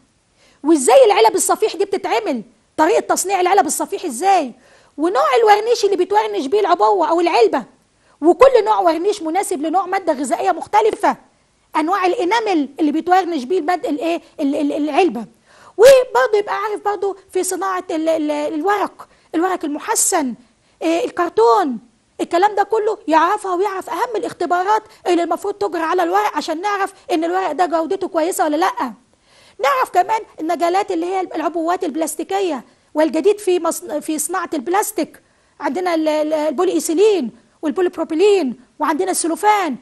وازاي العلب الصفيح دي بتتعمل طريقه تصنيع العلب الصفيح ازاي ونوع الورنيش اللي بتورنش بيه العبوه او العلبه وكل نوع ورنيش مناسب لنوع ماده غذائيه مختلفه انواع الانامل اللي بيتورنش بيه البدء الايه العلبه وبرضه يبقى عارف برضه في صناعه الورق الورق المحسن آه، الكرتون الكلام ده كله يعرفها ويعرف اهم الاختبارات اللي المفروض تجرى على الورق عشان نعرف ان الورق ده جودته كويسه ولا لا نعرف كمان المجالات اللي هي العبوات البلاستيكيه والجديد في مصن... في صناعه البلاستيك عندنا البولي ايثيلين والبولي بروبيلين وعندنا السلوفان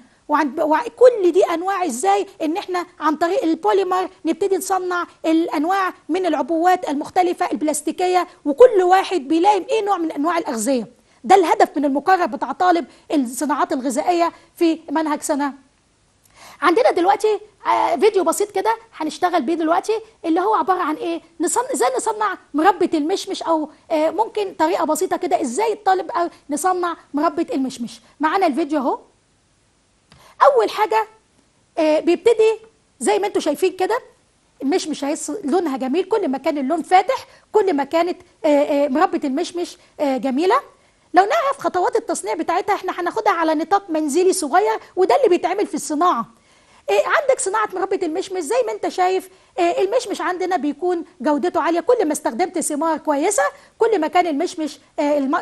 وكل دي انواع ازاي ان احنا عن طريق البوليمر نبتدي نصنع الانواع من العبوات المختلفه البلاستيكيه وكل واحد بيلاقي ايه نوع من انواع الاغذيه ده الهدف من المقرر بتاع طالب الصناعات الغذائيه في منهج سنه عندنا دلوقتي آه، فيديو بسيط كده هنشتغل بيه دلوقتي اللي هو عباره عن ايه نصنع ازاي نصنع مربى المشمش او آه، ممكن طريقه بسيطه كده ازاي الطالب نصنع مربى المشمش معانا الفيديو اهو اول حاجه آه، بيبتدي زي ما انتم شايفين كده المشمش هيص... لونها جميل كل ما كان اللون فاتح كل ما كانت آه، آه، مربة المشمش جميلة لو نعرف خطوات التصنيع بتاعتها احنا هناخدها على نطاق منزلي صغير وده اللي بيتعمل في الصناعة عندك صناعة مربة المشمش زي ما انت شايف المشمش عندنا بيكون جودته عالية كل ما استخدمت ثمار كويسة كل ما كان المشمش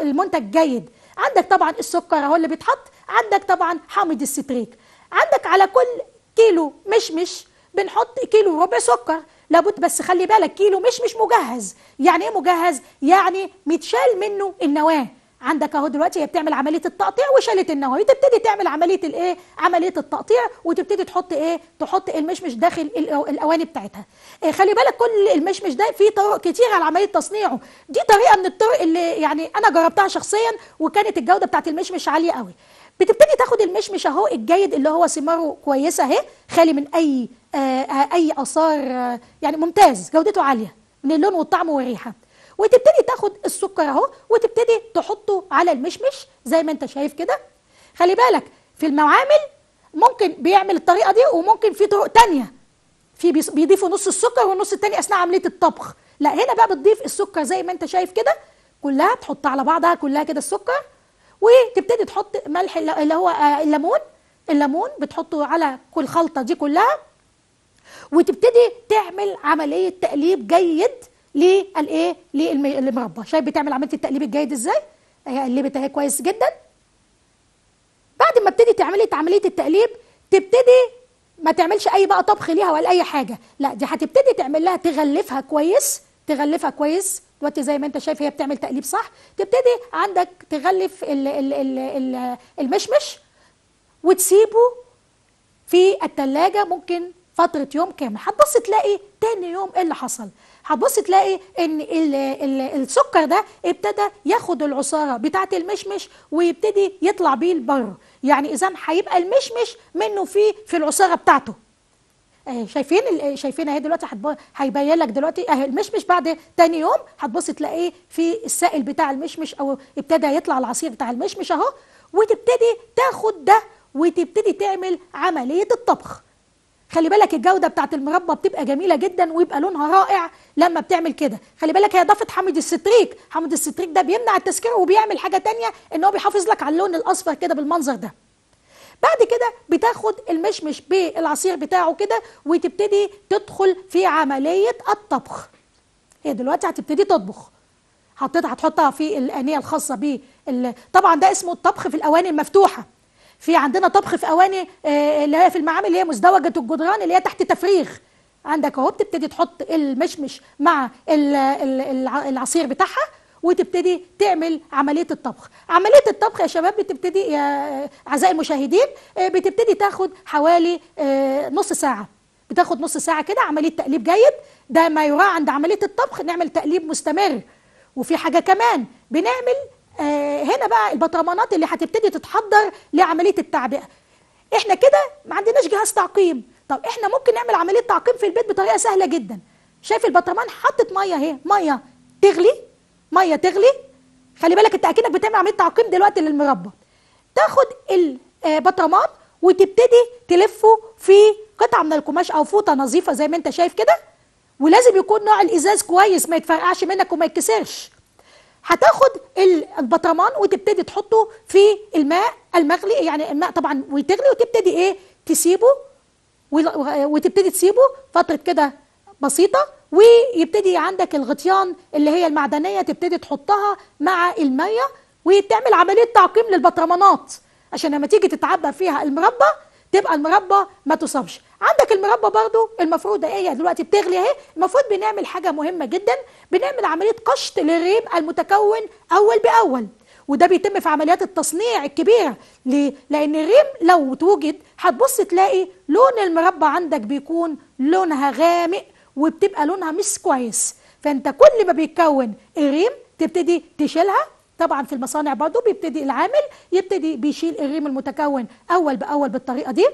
المنتج جيد عندك طبعا السكر هو اللي بيتحط عندك طبعا حامض الستريك عندك على كل كيلو مشمش بنحط كيلو ربع سكر لابد بس خلي بالك كيلو مشمش مجهز يعني ايه مجهز يعني متشال منه النواه عندك اهو دلوقتي هي بتعمل عمليه التقطيع وشالت النواه تبتدي تعمل عمليه الايه عمليه التقطيع وتبتدي تحط ايه تحط المشمش داخل الاواني بتاعتها إيه خلي بالك كل المشمش ده فيه طرق كتير على عمليه تصنيعه دي طريقه من الطرق اللي يعني انا جربتها شخصيا وكانت الجوده بتاعت المشمش عاليه قوي بتبتدي تاخد المشمش اهو الجيد اللي هو ثماره كويسه اهي خالي من اي آه اي اثار آه يعني ممتاز جودته عاليه من اللون والطعم والريحه وتبتدي تاخد السكر اهو وتبتدي تحطه على المشمش زي ما انت شايف كده خلي بالك في المعامل ممكن بيعمل الطريقه دي وممكن في طرق تانية في بيضيفوا نص السكر والنص التاني اثناء عمليه الطبخ لا هنا بقى بتضيف السكر زي ما انت شايف كده كلها تحطها على بعضها كلها كده السكر وتبتدي تحط ملح اللي هو آه، الليمون الليمون بتحطه على كل خلطه دي كلها وتبتدي تعمل عمليه تقليب جيد للايه للمربى شايف بتعمل عمليه التقليب الجيد ازاي اهي قلبت اهي كويس جدا بعد ما ابتدي تعملي عمليه التقليب تبتدي ما تعملش اي بقى طبخ ليها ولا اي حاجه لا دي هتبتدي تعمل لها تغلفها كويس تغلفها كويس دلوقتي زي ما انت شايف هي بتعمل تقليب صح تبتدي عندك تغلف الـ الـ الـ الـ المشمش وتسيبه في التلاجة ممكن فترة يوم كامل هتبص تلاقي تاني يوم ايه اللي حصل هتبص تلاقي ان الـ الـ السكر ده ابتدى ياخد العصاره بتاعه المشمش ويبتدي يطلع بيه لبره يعني اذا هيبقى المشمش منه فيه في العصاره بتاعته آه، شايفين آه، شايفين اهي دلوقتي هيبين لك دلوقتي اهي المشمش بعد تاني يوم هتبص تلاقيه في السائل بتاع المشمش او ابتدى يطلع العصير بتاع المشمش اهو وتبتدي تاخد ده وتبتدي تعمل عمليه الطبخ خلي بالك الجودة بتاعت المربى بتبقى جميلة جدا ويبقى لونها رائع لما بتعمل كده خلي بالك هي اضافة حامض الستريك حامض الستريك ده بيمنع التسكير وبيعمل حاجة تانية ان هو بيحافظ لك على اللون الاصفر كده بالمنظر ده بعد كده بتاخد المشمش بالعصير بتاعه كده وتبتدي تدخل في عمليه الطبخ هي دلوقتي هتبتدي تطبخ حطيتها هتحطها في الانيه الخاصه بيه طبعا ده اسمه الطبخ في الاواني المفتوحه في عندنا طبخ في اواني آه، اللي هي في المعامل اللي هي مزدوجه الجدران اللي هي تحت تفريغ عندك اهو بتبتدي تحط المشمش مع العصير بتاعها وتبتدي تعمل عمليه الطبخ عمليه الطبخ يا شباب بتبتدي يا اعزائي المشاهدين آه، بتبتدي تاخد حوالي آه، نص ساعه بتاخد نص ساعه كده عمليه تقليب جيد ده ما يراعى عند عمليه الطبخ نعمل تقليب مستمر وفي حاجه كمان بنعمل آه، هنا بقى البطرمانات اللي هتبتدي تتحضر لعمليه التعبئه احنا كده ما عندناش جهاز تعقيم طب احنا ممكن نعمل عمليه تعقيم في البيت بطريقه سهله جدا شايف البطرمان حطت ميه اهي ميه تغلي ميه تغلي خلي بالك انت اكنك بتعمل عمليه تعقيم دلوقتي للمربى تاخد البطرمان آه، وتبتدي تلفه في قطعه من القماش او فوطه نظيفه زي ما انت شايف كده ولازم يكون نوع الازاز كويس ما يتفرقعش منك وما يتكسرش هتاخد البطرمان وتبتدي تحطه في الماء المغلي يعني الماء طبعا وتغلي وتبتدي ايه تسيبه وتبتدي تسيبه فتره كده بسيطه ويبتدي عندك الغطيان اللي هي المعدنيه تبتدي تحطها مع الميه وتعمل عمليه تعقيم للبطرمانات عشان لما تيجي تتعبى فيها المربى تبقى المربى ما تصابش عندك المربى برضو المفروض هي دلوقتي بتغلي اهي المفروض بنعمل حاجه مهمه جدا بنعمل عمليه قشط للريب المتكون اول باول وده بيتم في عمليات التصنيع الكبيره ليه؟ لان الريم لو توجد هتبص تلاقي لون المربى عندك بيكون لونها غامق وبتبقى لونها مش كويس فانت كل ما بيتكون الريم تبتدي تشيلها طبعا في المصانع برضو بيبتدي العامل يبتدي بيشيل الريم المتكون اول باول بالطريقه دي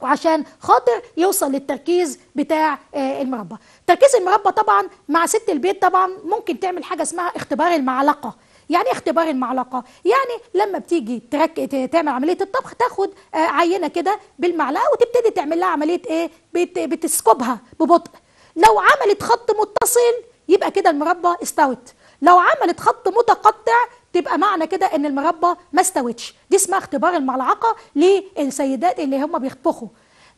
وعشان خاطر يوصل للتركيز بتاع آه، المربى تركيز المربى طبعا مع ست البيت طبعا ممكن تعمل حاجه اسمها اختبار المعلقه يعني إيه اختبار المعلقة يعني لما بتيجي ترك... تعمل عملية الطبخ تاخد آه، عينة كده بالمعلقة وتبتدي تعمل لها عملية ايه بت... بتسكبها ببطء لو عملت خط متصل يبقى كده المربى استوت لو عملت خط متقطع تبقى معنى كده ان المربى ما استوتش دي اسمها اختبار الملعقه للسيدات اللي هم بيطبخوا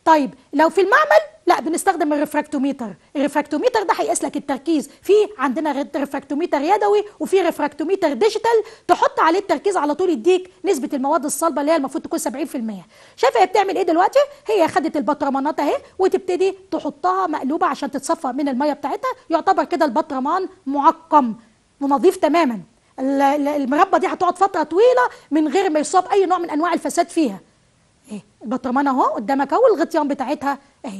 طيب لو في المعمل لا بنستخدم الرفراكتوميتر الرفراكتوميتر ده هيقيس لك التركيز في عندنا رفراكتوميتر يدوي وفي رفراكتوميتر ديجيتال تحط عليه التركيز على طول يديك نسبه المواد الصلبه اللي هي المفروض تكون 70% شايفه هي بتعمل ايه دلوقتي هي خدت البطرمانات اهي وتبتدي تحطها مقلوبه عشان تتصفى من الميه بتاعتها يعتبر كده البطرمان معقم ونظيف تماما المربى دي هتقعد فتره طويله من غير ما يصاب اي نوع من انواع الفساد فيها ايه البطرمانه اهو قدامك اهو الغطيان بتاعتها اهي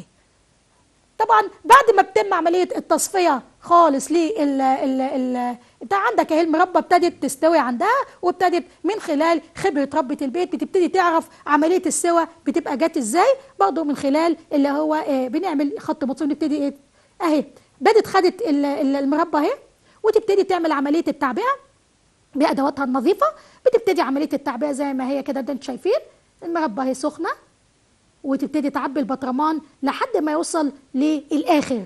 طبعا بعد ما بتتم عمليه التصفيه خالص لل انت عندك اهي المربى ابتدت تستوي عندها وابتدت من خلال خبره ربه البيت بتبتدي تعرف عمليه السوى بتبقى جت ازاي برضو من خلال اللي هو آه، بنعمل خط متصل نبتدي ايه اهي بدت خدت المربى اهي وتبتدي تعمل عمليه التعبئه بادواتها النظيفه بتبتدي عمليه التعبئه زي ما هي كده ده انتوا شايفين المربى اهي سخنه وتبتدي تعبي البطرمان لحد ما يوصل للاخر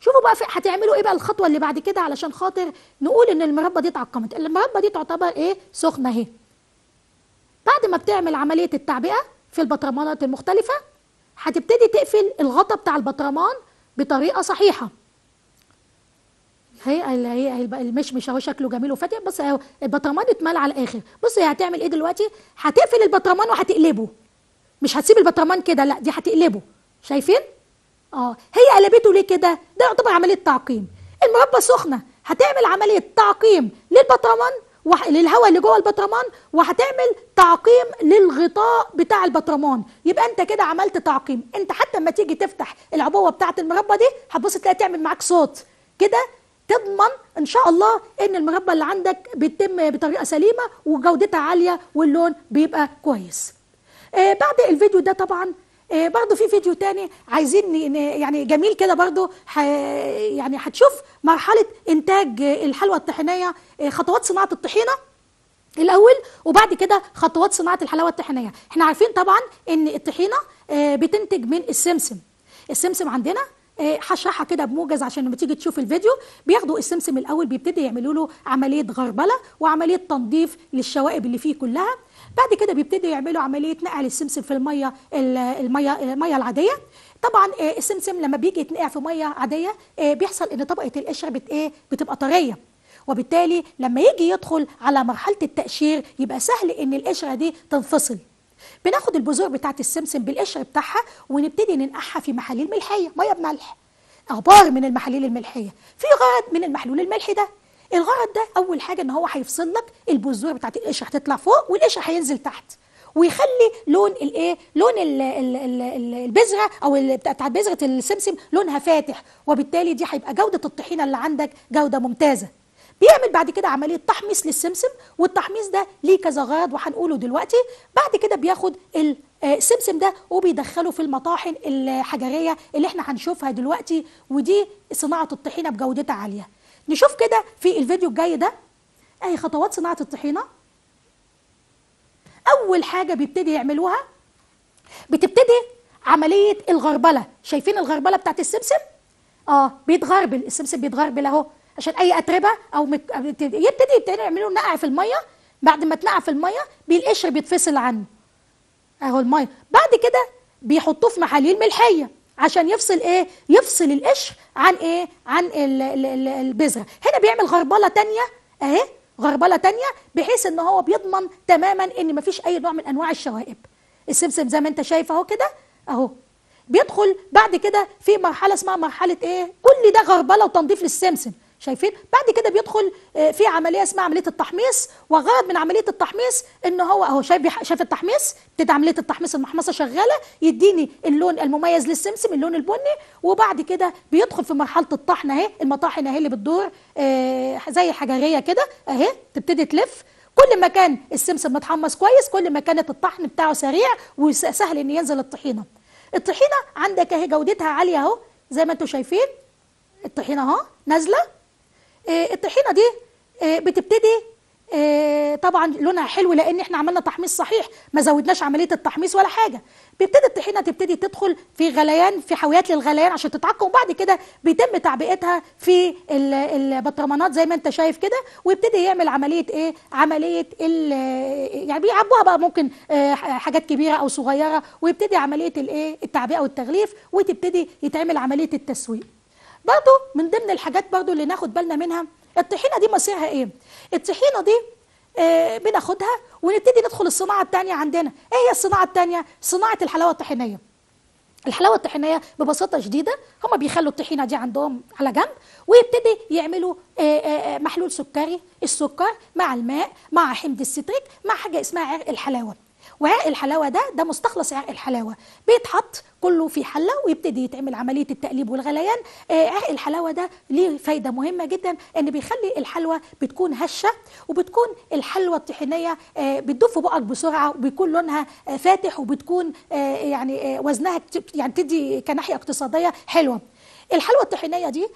شوفوا بقى هتعملوا ايه بقى الخطوه اللي بعد كده علشان خاطر نقول ان المربى دي اتعقمت المربى دي تعتبر ايه سخنه اهي بعد ما بتعمل عمليه التعبئه في البطرمانات المختلفه هتبتدي تقفل الغطاء بتاع البطرمان بطريقه صحيحه هي هي المشمش اهو شكله جميل وفاتح بس اهو البطرمان اتملى على الاخر بص هي هتعمل ايه دلوقتي هتقفل البطرمان وهتقلبه مش هتسيب البطرمان كده لا دي هتقلبه شايفين اه هي قلبته ليه كده ده يعتبر عمليه تعقيم المربى سخنه هتعمل عمليه تعقيم للبطرمان وح... للهواء اللي جوه البطرمان وهتعمل تعقيم للغطاء بتاع البطرمان يبقى انت كده عملت تعقيم انت حتى لما تيجي تفتح العبوه بتاعه المربى دي هتبص تلاقي تعمل معاك صوت كده تضمن ان شاء الله ان المربى اللي عندك بيتم بطريقه سليمه وجودتها عاليه واللون بيبقى كويس آه، بعد الفيديو ده طبعا آه، برضه في فيديو تاني عايزين يعني جميل كده برضه يعني هتشوف مرحله انتاج الحلوى الطحينيه آه، خطوات صناعه الطحينه الاول وبعد كده خطوات صناعه الحلاوه الطحينيه احنا عارفين طبعا ان الطحينه بتنتج من السمسم السمسم عندنا هشرحها كده بموجز عشان لما تيجي تشوف الفيديو بياخدوا السمسم الاول بيبتدي يعملوا له عمليه غربله وعمليه تنظيف للشوائب اللي فيه كلها بعد كده بيبتدوا يعملوا عمليه نقل السمسم في الميه الميه الميه العاديه طبعا آه، السمسم لما بيجي يتنقع في ميه عاديه آه، بيحصل ان طبقه القشره بت ايه بتبقى طريه وبالتالي لما يجي يدخل على مرحله التقشير يبقى سهل ان القشره دي تنفصل بناخد البذور بتاعه السمسم بالقشر بتاعها ونبتدي ننقعها في محاليل ملحيه ميه بملح اغبار من المحاليل الملحية في غرض من المحلول الملحي ده الغرض ده اول حاجه ان هو هيفصل لك البذور بتاعت القشره هتطلع فوق والقشره هينزل تحت ويخلي لون الايه لون البذره او بتاعت بذره السمسم لونها فاتح وبالتالي دي هيبقى جوده الطحينه اللي عندك جوده ممتازه بيعمل بعد كده عمليه تحميص للسمسم والتحميص ده ليه كذا غرض وهنقوله دلوقتي بعد كده بياخد آه، السمسم ده وبيدخله في المطاحن الحجريه اللي احنا هنشوفها دلوقتي ودي صناعه الطحينه بجودتها عاليه نشوف كده في الفيديو الجاي ده اهي خطوات صناعه الطحينه اول حاجه بيبتدي يعملوها بتبتدي عمليه الغربله شايفين الغربله بتاعت السمسم اه بيتغربل السمسم بيتغربل اهو عشان اي اتربه او مك... يبتدي يبتدي يعملوا نقع في الميه بعد ما تنقع في الميه القشر بيتفصل عنه اهو الميه بعد كده بيحطوه في محاليل ملحيه عشان يفصل ايه يفصل القشر عن ايه عن البذره هنا بيعمل غربله تانية اهي غربله تانية بحيث ان هو بيضمن تماما ان مفيش اي نوع من انواع الشوائب السمسم زي ما انت شايف اهو كده اهو بيدخل بعد كده في مرحله اسمها مرحله ايه كل ده غربله وتنظيف للسمسم شايفين بعد كده بيدخل آه، في عمليه اسمها عمليه التحميص وغرض من عمليه التحميص ان هو اهو شايف شايف التحميص ابتدى عمليه التحميص المحمصه شغاله يديني اللون المميز للسمسم اللون البني وبعد كده بيدخل في مرحله الطحن اهي المطاحن اهي اللي بتدور آه، زي حجريه كده اهي تبتدي تلف كل ما كان السمسم متحمص كويس كل ما كانت الطحن بتاعه سريع وسهل ان ينزل الطحينه الطحينه عندك اهي جودتها عاليه اهو زي ما انتم شايفين الطحينه اهو نازله آه، الطحينه دي آه، بتبتدي آه، طبعا لونها حلو لان احنا عملنا تحميص صحيح ما زودناش عمليه التحميص ولا حاجه بيبتدي الطحينه تبتدي تدخل في غليان في حاويات للغليان عشان تتعقم وبعد كده بيتم تعبئتها في البطرمانات زي ما انت شايف كده ويبتدي يعمل عمليه ايه عمليه ال يعني بيعبوها بقى ممكن حاجات كبيره او صغيره ويبتدي عمليه الايه التعبئه والتغليف وتبتدي يتعمل عمليه التسويق برضو من ضمن الحاجات برضو اللي ناخد بالنا منها الطحينه دي مصيرها ايه الطحينه دي آه، بناخدها ونبتدي ندخل الصناعه الثانيه عندنا ايه هي الصناعه الثانيه صناعه الحلاوه الطحينيه الحلاوه الطحينيه ببساطه شديده هم بيخلوا الطحينه دي عندهم على جنب ويبتدي يعملوا آه، آه، محلول سكري السكر مع الماء مع حمض الستريك مع حاجه اسمها عرق الحلاوه وعاء الحلاوه ده ده مستخلص عاء الحلاوه بيتحط كله في حله ويبتدي يتعمل عمليه التقليب والغليان آه، عاء الحلاوه ده ليه فايده مهمه جدا ان بيخلي الحلوى بتكون هشه وبتكون الحلوى الطحينيه آه، بتدوب في بقك بسرعه وبيكون لونها آه، فاتح وبتكون يعني وزنها يعني تدي كناحيه اقتصاديه حلوه الحلوى الطحينيه دي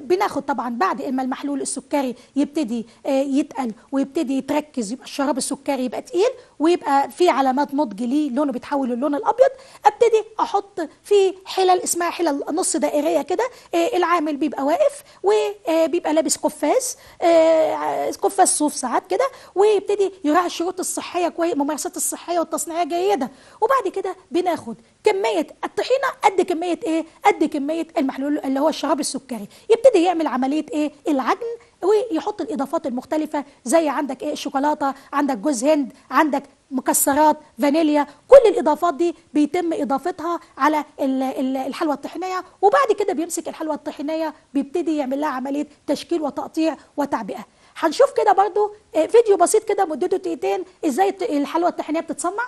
بناخد طبعا بعد ما المحلول السكري يبتدي يتقل ويبتدي يتركز يبقى الشراب السكري يبقى تقيل ويبقى في علامات نضج ليه لونه بيتحول للون الابيض ابتدي احط في حلل اسمها حلل نص دائريه كده آه، العامل بيبقى واقف وبيبقى آه، لابس قفاز آه، قفاز صوف ساعات كده ويبتدي يراعي الشروط الصحيه كويس ممارسات الصحيه والتصنيعيه جيده وبعد كده بناخد كميه الطحينه قد كميه ايه قد كميه المحلول اللي هو الشراب السكري يبتدي يعمل عمليه ايه العجن ويحط الاضافات المختلفه زي عندك ايه الشوكولاته عندك جوز هند عندك مكسرات فانيليا كل الاضافات دي بيتم اضافتها على الحلوى الطحينيه وبعد كده بيمسك الحلوى الطحينيه بيبتدي يعمل لها عمليه تشكيل وتقطيع وتعبئه هنشوف كده برضو آه، فيديو بسيط كده مدته دقيقتين ازاي الحلوى الطحينيه بتتصنع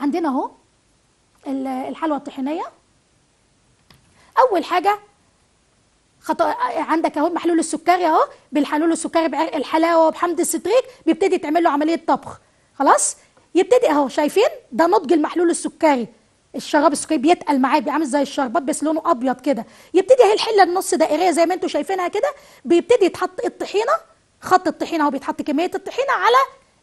عندنا اهو الحلوى الطحينيه اول حاجه خطأ عندك اهو محلول السكري اهو بالحلول السكري بعرق الحلاوه وبحمض الستريك بيبتدي تعمل له عمليه طبخ خلاص يبتدي اهو شايفين ده نضج المحلول السكري الشراب السكري بيتقل معاه بيعمل زي الشربات بس لونه ابيض كده يبتدي اهي الحله النص دائريه زي ما انتم شايفينها كده بيبتدي يتحط الطحينه خط الطحينه اهو بيتحط كميه الطحينه على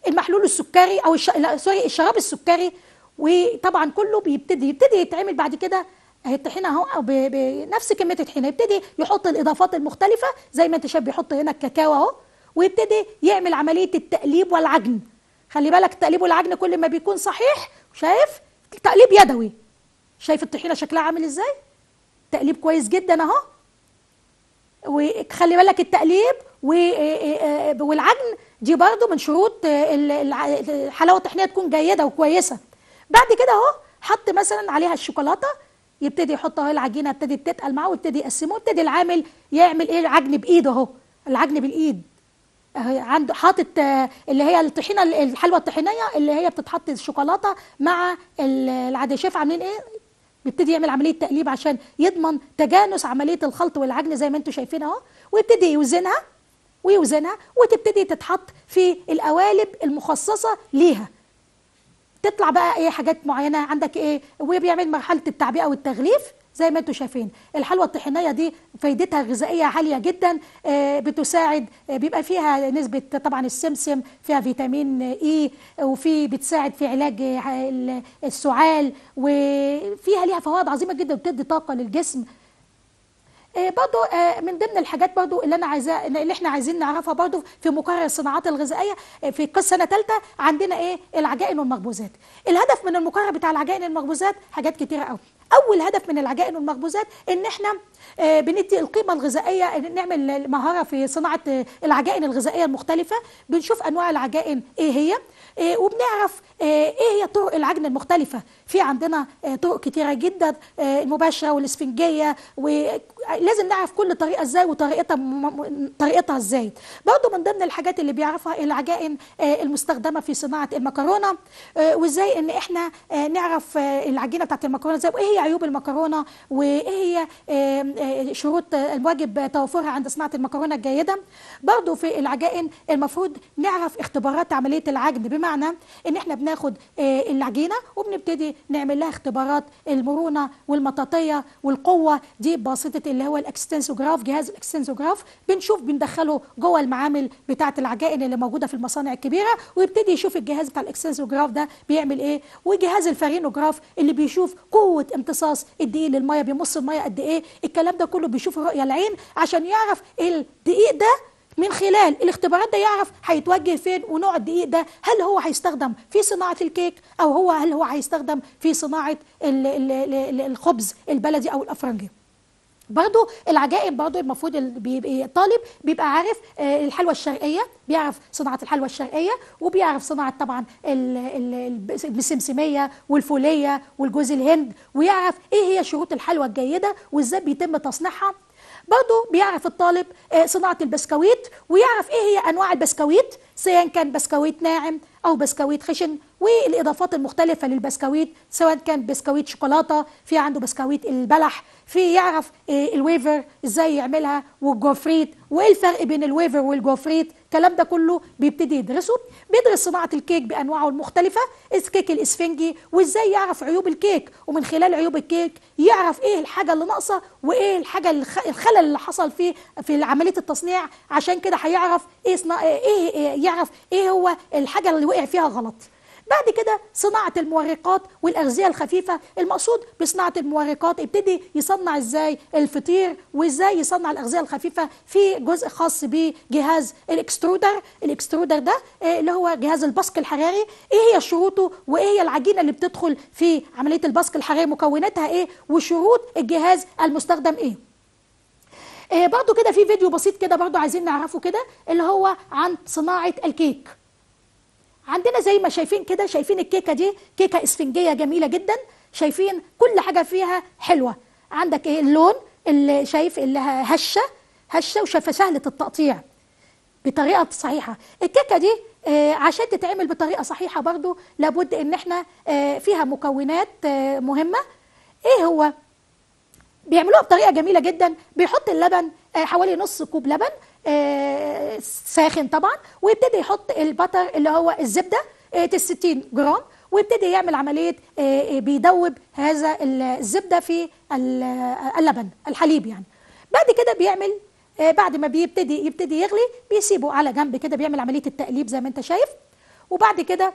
المحلول السكري او الش... لا سوري الشراب السكري وطبعا كله بيبتدي يبتدي يتعمل بعد كده اهي الطحينه اهو بنفس كميه الطحينه يبتدي يحط الاضافات المختلفه زي ما انت شايف بيحط هنا الكاكاو اهو ويبتدي يعمل عمليه التقليب والعجن خلي بالك التقليب والعجن كل ما بيكون صحيح شايف تقليب يدوي شايف الطحينه شكلها عامل ازاي تقليب كويس جدا اهو وخلي بالك التقليب والعجن دي برضو من شروط الحلاوه الطحينيه تكون جيده وكويسه بعد كده اهو حط مثلا عليها الشوكولاته يبتدي يحط اهي العجينه ابتدت تتقل معاه ويبتدي يقسمه ويبتدي العامل يعمل ايه العجن بايده اهو العجن بالايد عنده حاطط آه، اللي هي الطحينه الحلوه الطحينيه اللي هي بتتحط الشوكولاته مع العادي شايف عاملين ايه بيبتدي يعمل عمليه تقليب عشان يضمن تجانس عمليه الخلط والعجن زي ما انتم شايفين اهو ويبتدي يوزنها ويوزنها وتبتدي تتحط في القوالب المخصصه ليها تطلع بقى ايه حاجات معينه عندك ايه وبيعمل مرحله التعبئه والتغليف زي ما انتم شايفين الحلوى الطحينيه دي فايدتها الغذائيه عاليه جدا آه، بتساعد آه، بيبقى فيها نسبه طبعا السمسم فيها فيتامين اي e، وفي بتساعد في علاج آه، السعال وفيها ليها فوائد عظيمه جدا بتدي طاقه للجسم آه، برضو آه، من ضمن الحاجات برضو اللي انا عايزاه اللي احنا عايزين نعرفها برضو في مقرر الصناعات الغذائيه آه، في قصه سنه ثالثه عندنا ايه العجائن والمخبوزات الهدف من المقرر بتاع العجائن والمخبوزات حاجات كتيره قوي اول هدف من العجائن والمخبوزات ان احنا بندي القيمه الغذائيه نعمل مهاره في صناعه العجائن الغذائيه المختلفه بنشوف انواع العجائن ايه هي وبنعرف آه، ايه هي طرق العجن المختلفه في عندنا آه، طرق كتيره جدا آه، المباشره والاسفنجيه ولازم نعرف كل طريقه ازاي وطريقتها طريقتها ازاي برضو من ضمن الحاجات اللي بيعرفها العجائن المستخدمه في صناعه المكرونه وازاي ان احنا نعرف العجينه بتاعت المكرونه ازاي وايه هي عيوب المكرونه وايه هي شروط الواجب توفرها عند صناعه المكرونه الجيده برضو في العجائن المفروض نعرف اختبارات عمليه العجن بمعنى ان احنا بنعمل بناخد العجينه آه، وبنبتدي نعمل لها اختبارات المرونه والمطاطيه والقوه دي بواسطه اللي هو الاكستنسوجراف جهاز الاكستنسوجراف بنشوف بندخله جوه المعامل بتاعه العجائن اللي موجوده في المصانع الكبيره ويبتدي يشوف الجهاز بتاع الاكستنسوجراف ده بيعمل ايه وجهاز الفارينوجراف اللي بيشوف قوه امتصاص الدقيق للميه بيمص الميه قد ايه الكلام ده كله بيشوف رؤيه العين عشان يعرف الدقيق ده من خلال الاختبارات ده يعرف هيتوجه فين ونوع الدقيق ده هل هو هيستخدم في صناعه الكيك او هو هل هو هيستخدم في صناعه الـ الـ الـ الخبز البلدي او الافرنجي برضو العجائب برضو المفروض الطالب بيبقى عارف آه، الحلوى الشرقيه بيعرف صناعه الحلوى الشرقيه وبيعرف صناعه طبعا السمسميه والفوليه والجوز الهند ويعرف ايه هي شروط الحلوى الجيده وازاي بيتم تصنيعها برضه بيعرف الطالب آه، صناعه البسكويت ويعرف ايه هي انواع البسكويت سواء كان بسكويت ناعم أو بسكويت خشن والإضافات المختلفة للبسكويت سواء كان بسكويت شوكولاتة في عنده بسكويت البلح في يعرف آه، الويفر إزاي يعملها والجوفريت وإيه الفرق بين الويفر والجوفريت الكلام ده كله بيبتدي يدرسه بيدرس صناعه الكيك بانواعه المختلفه الكيك الاسفنجي وازاي يعرف عيوب الكيك ومن خلال عيوب الكيك يعرف ايه الحاجه اللي ناقصه وايه الحاجه الخلل اللي حصل فيه في عمليه التصنيع عشان كده هيعرف ايه, إيه, إيه يعرف ايه هو الحاجه اللي وقع فيها غلط بعد كده صناعة المورقات والأغذية الخفيفة المقصود بصناعة المورقات ابتدي يصنع ازاي الفطير وازاي يصنع الأغذية الخفيفة في جزء خاص بجهاز الاكسترودر الاكسترودر ده آه، اللي هو جهاز البصق الحراري ايه هي شروطه وايه هي العجينة اللي بتدخل في عملية البصق الحراري مكوناتها ايه وشروط الجهاز المستخدم ايه آه، برضو كده في فيديو بسيط كده برضو عايزين نعرفه كده اللي هو عن صناعة الكيك عندنا زي ما شايفين كده شايفين الكيكه دي كيكه اسفنجيه جميله جدا شايفين كل حاجه فيها حلوه عندك ايه اللون اللي شايف اللي هشه هشه وشايفه سهله التقطيع بطريقه صحيحه الكيكه دي آه عشان تتعمل بطريقه صحيحه برضو لابد ان احنا آه فيها مكونات آه مهمه ايه هو بيعملوها بطريقه جميله جدا بيحط اللبن آه، حوالي نص كوب لبن ساخن طبعا ويبتدي يحط البتر اللي هو الزبده 60 آه، جرام ويبتدي يعمل عمليه آه، آه، بيدوب هذا الزبده في اللبن الحليب يعني بعد كده بيعمل بعد ما بيبتدي يبتدي يغلي بيسيبه على جنب كده بيعمل عمليه التقليب زي ما انت شايف وبعد كده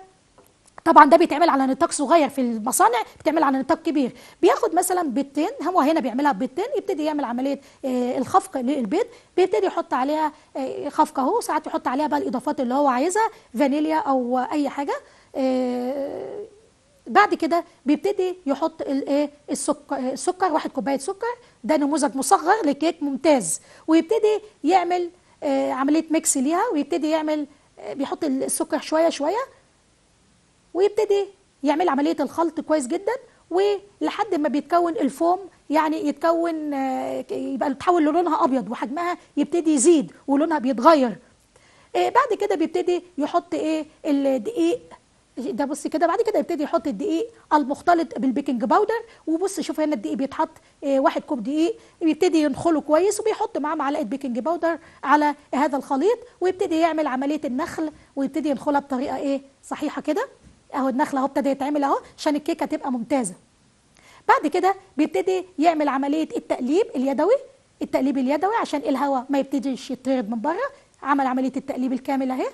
طبعا ده بيتعمل على نطاق صغير في المصانع بتعمل على نطاق كبير بياخد مثلا بيضتين هو هنا بيعملها بيضتين يبتدي يعمل عمليه آه، الخفق للبيض بيبتدي يحط عليها آه، خفق اهو ساعات يحط عليها بقى الاضافات اللي هو عايزها فانيليا او اي حاجه آه، بعد كده بيبتدي يحط الايه السكر السكر واحد كوبايه سكر ده نموذج مصغر لكيك ممتاز ويبتدي يعمل عمليه ميكس ليها ويبتدي يعمل بيحط السكر شويه شويه ويبتدي يعمل عملية الخلط كويس جدا ولحد ما بيتكون الفوم يعني يتكون آه، يبقى تحول للونها ابيض وحجمها يبتدي يزيد ولونها بيتغير آه، بعد كده بيبتدي يحط ايه الدقيق ده بص كده بعد كده يبتدي يحط الدقيق المختلط بالبيكنج باودر وبص شوف هنا الدقيق بيتحط آه، واحد كوب دقيق بيبتدي ينخله كويس وبيحط معاه معلقه بيكنج باودر على هذا الخليط ويبتدي يعمل عمليه النخل ويبتدي ينخلها بطريقه ايه صحيحه كده اهو النخله اهو ابتدى يتعمل اهو عشان الكيكه تبقى ممتازه بعد كده بيبتدي يعمل عمليه التقليب اليدوي التقليب اليدوي عشان الهواء ما يبتديش يطرد من بره عمل عمليه التقليب الكامل اهي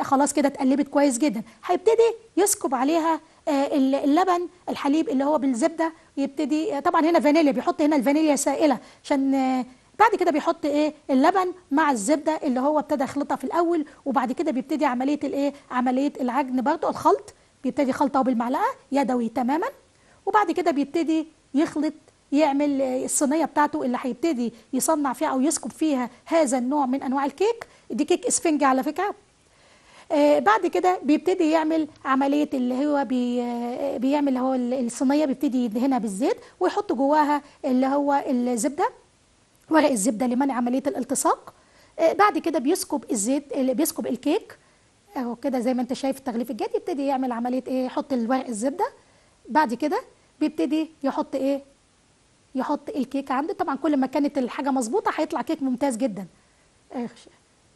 خلاص كده اتقلبت كويس جدا هيبتدي يسكب عليها آه، اللبن الحليب اللي هو بالزبده يبتدي طبعا هنا فانيليا بيحط هنا الفانيليا سائله عشان آه، بعد كده بيحط ايه اللبن مع الزبده اللي هو ابتدى يخلطها في الاول وبعد كده بيبتدي عمليه الايه عمليه العجن برضو الخلط بيبتدي خلطه بالمعلقه يدوي تماما وبعد كده بيبتدي يخلط يعمل الصينيه بتاعته اللي هيبتدي يصنع فيها او يسكب فيها هذا النوع من انواع الكيك دي كيك اسفنجي على فكره آه بعد كده بيبتدي يعمل عمليه اللي هو بي آه، بيعمل هو الصينيه بيبتدي يدهنها بالزيت ويحط جواها اللي هو الزبده ورق الزبده لمنع عمليه الالتصاق آه، بعد كده بيسكب الزيت بيسكب الكيك اهو كده زي ما انت شايف التغليف الجاد يبتدي يعمل عمليه ايه يحط الورق الزبده بعد كده بيبتدي يحط ايه يحط الكيك عنده طبعا كل ما كانت الحاجه مظبوطه هيطلع كيك ممتاز جدا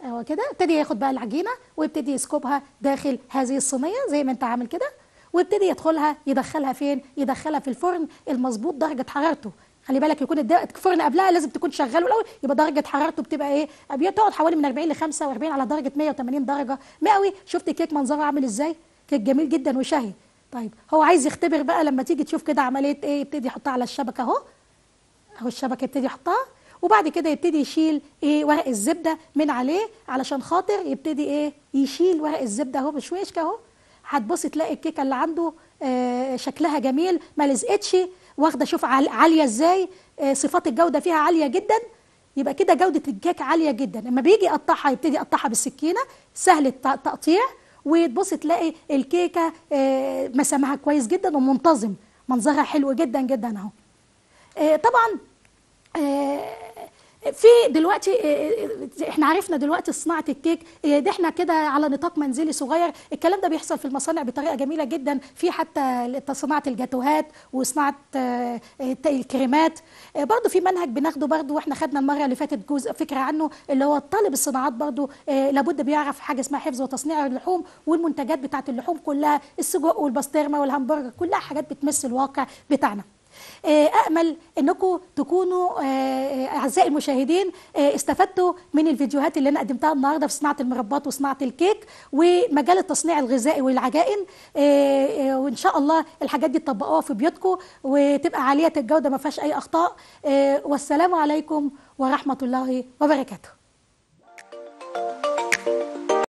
اهو كده ابتدي ياخد بقى العجينه ويبتدي يسكبها داخل هذه الصينيه زي ما انت عامل كده ويبتدي يدخلها يدخلها فين يدخلها في الفرن المظبوط درجه حرارته خلي بالك يكون الفرن قبلها لازم تكون شغاله الاول يبقى درجه حرارته بتبقى ايه ابيض تقعد حوالي من 40 ل 45 على درجه 180 درجه مئوي شفت الكيك منظره عامل ازاي كيك جميل جدا وشهي طيب هو عايز يختبر بقى لما تيجي تشوف كده عمليه ايه يبتدي يحطها على الشبكه اهو اهو الشبكه يبتدي يحطها وبعد كده يبتدي يشيل ايه ورق الزبده من عليه علشان خاطر يبتدي ايه يشيل ورق الزبده اهو بشويش اهو هتبص تلاقي الكيكه اللي عنده آه شكلها جميل ما لزقتش واخده شوف عاليه ازاي آه، صفات الجوده فيها عاليه جدا يبقى كده جوده الكيك عاليه جدا لما بيجي يقطعها يبتدي يقطعها بالسكينه سهل التقطيع وتبص تلاقي الكيكه آه، مسامها كويس جدا ومنتظم منظرها حلو جدا جدا اهو آه، طبعا في دلوقتي إيه، إيه، احنا عرفنا دلوقتي صناعه الكيك إيه، ده احنا كده على نطاق منزلي صغير الكلام ده بيحصل في المصانع بطريقه جميله جدا في حتى صناعه الجاتوهات وصناعه الكريمات برضو في منهج بناخده برضو واحنا خدنا المره اللي فاتت جزء فكره عنه اللي هو طالب الصناعات برضو لابد بيعرف حاجه اسمها حفظ وتصنيع اللحوم والمنتجات بتاعه اللحوم كلها السجق والبسطرمه والهمبرجر كلها حاجات بتمس الواقع بتاعنا آه، أأمل أنكم تكونوا آه، آه، أعزائي المشاهدين استفدتوا من الفيديوهات اللي أنا قدمتها النهاردة في صناعة المربات وصناعة الكيك ومجال التصنيع الغذائي والعجائن وإن شاء الله الحاجات دي تطبقوها في بيوتكم وتبقى عالية الجودة ما فيهاش أي أخطاء والسلام عليكم ورحمة الله وبركاته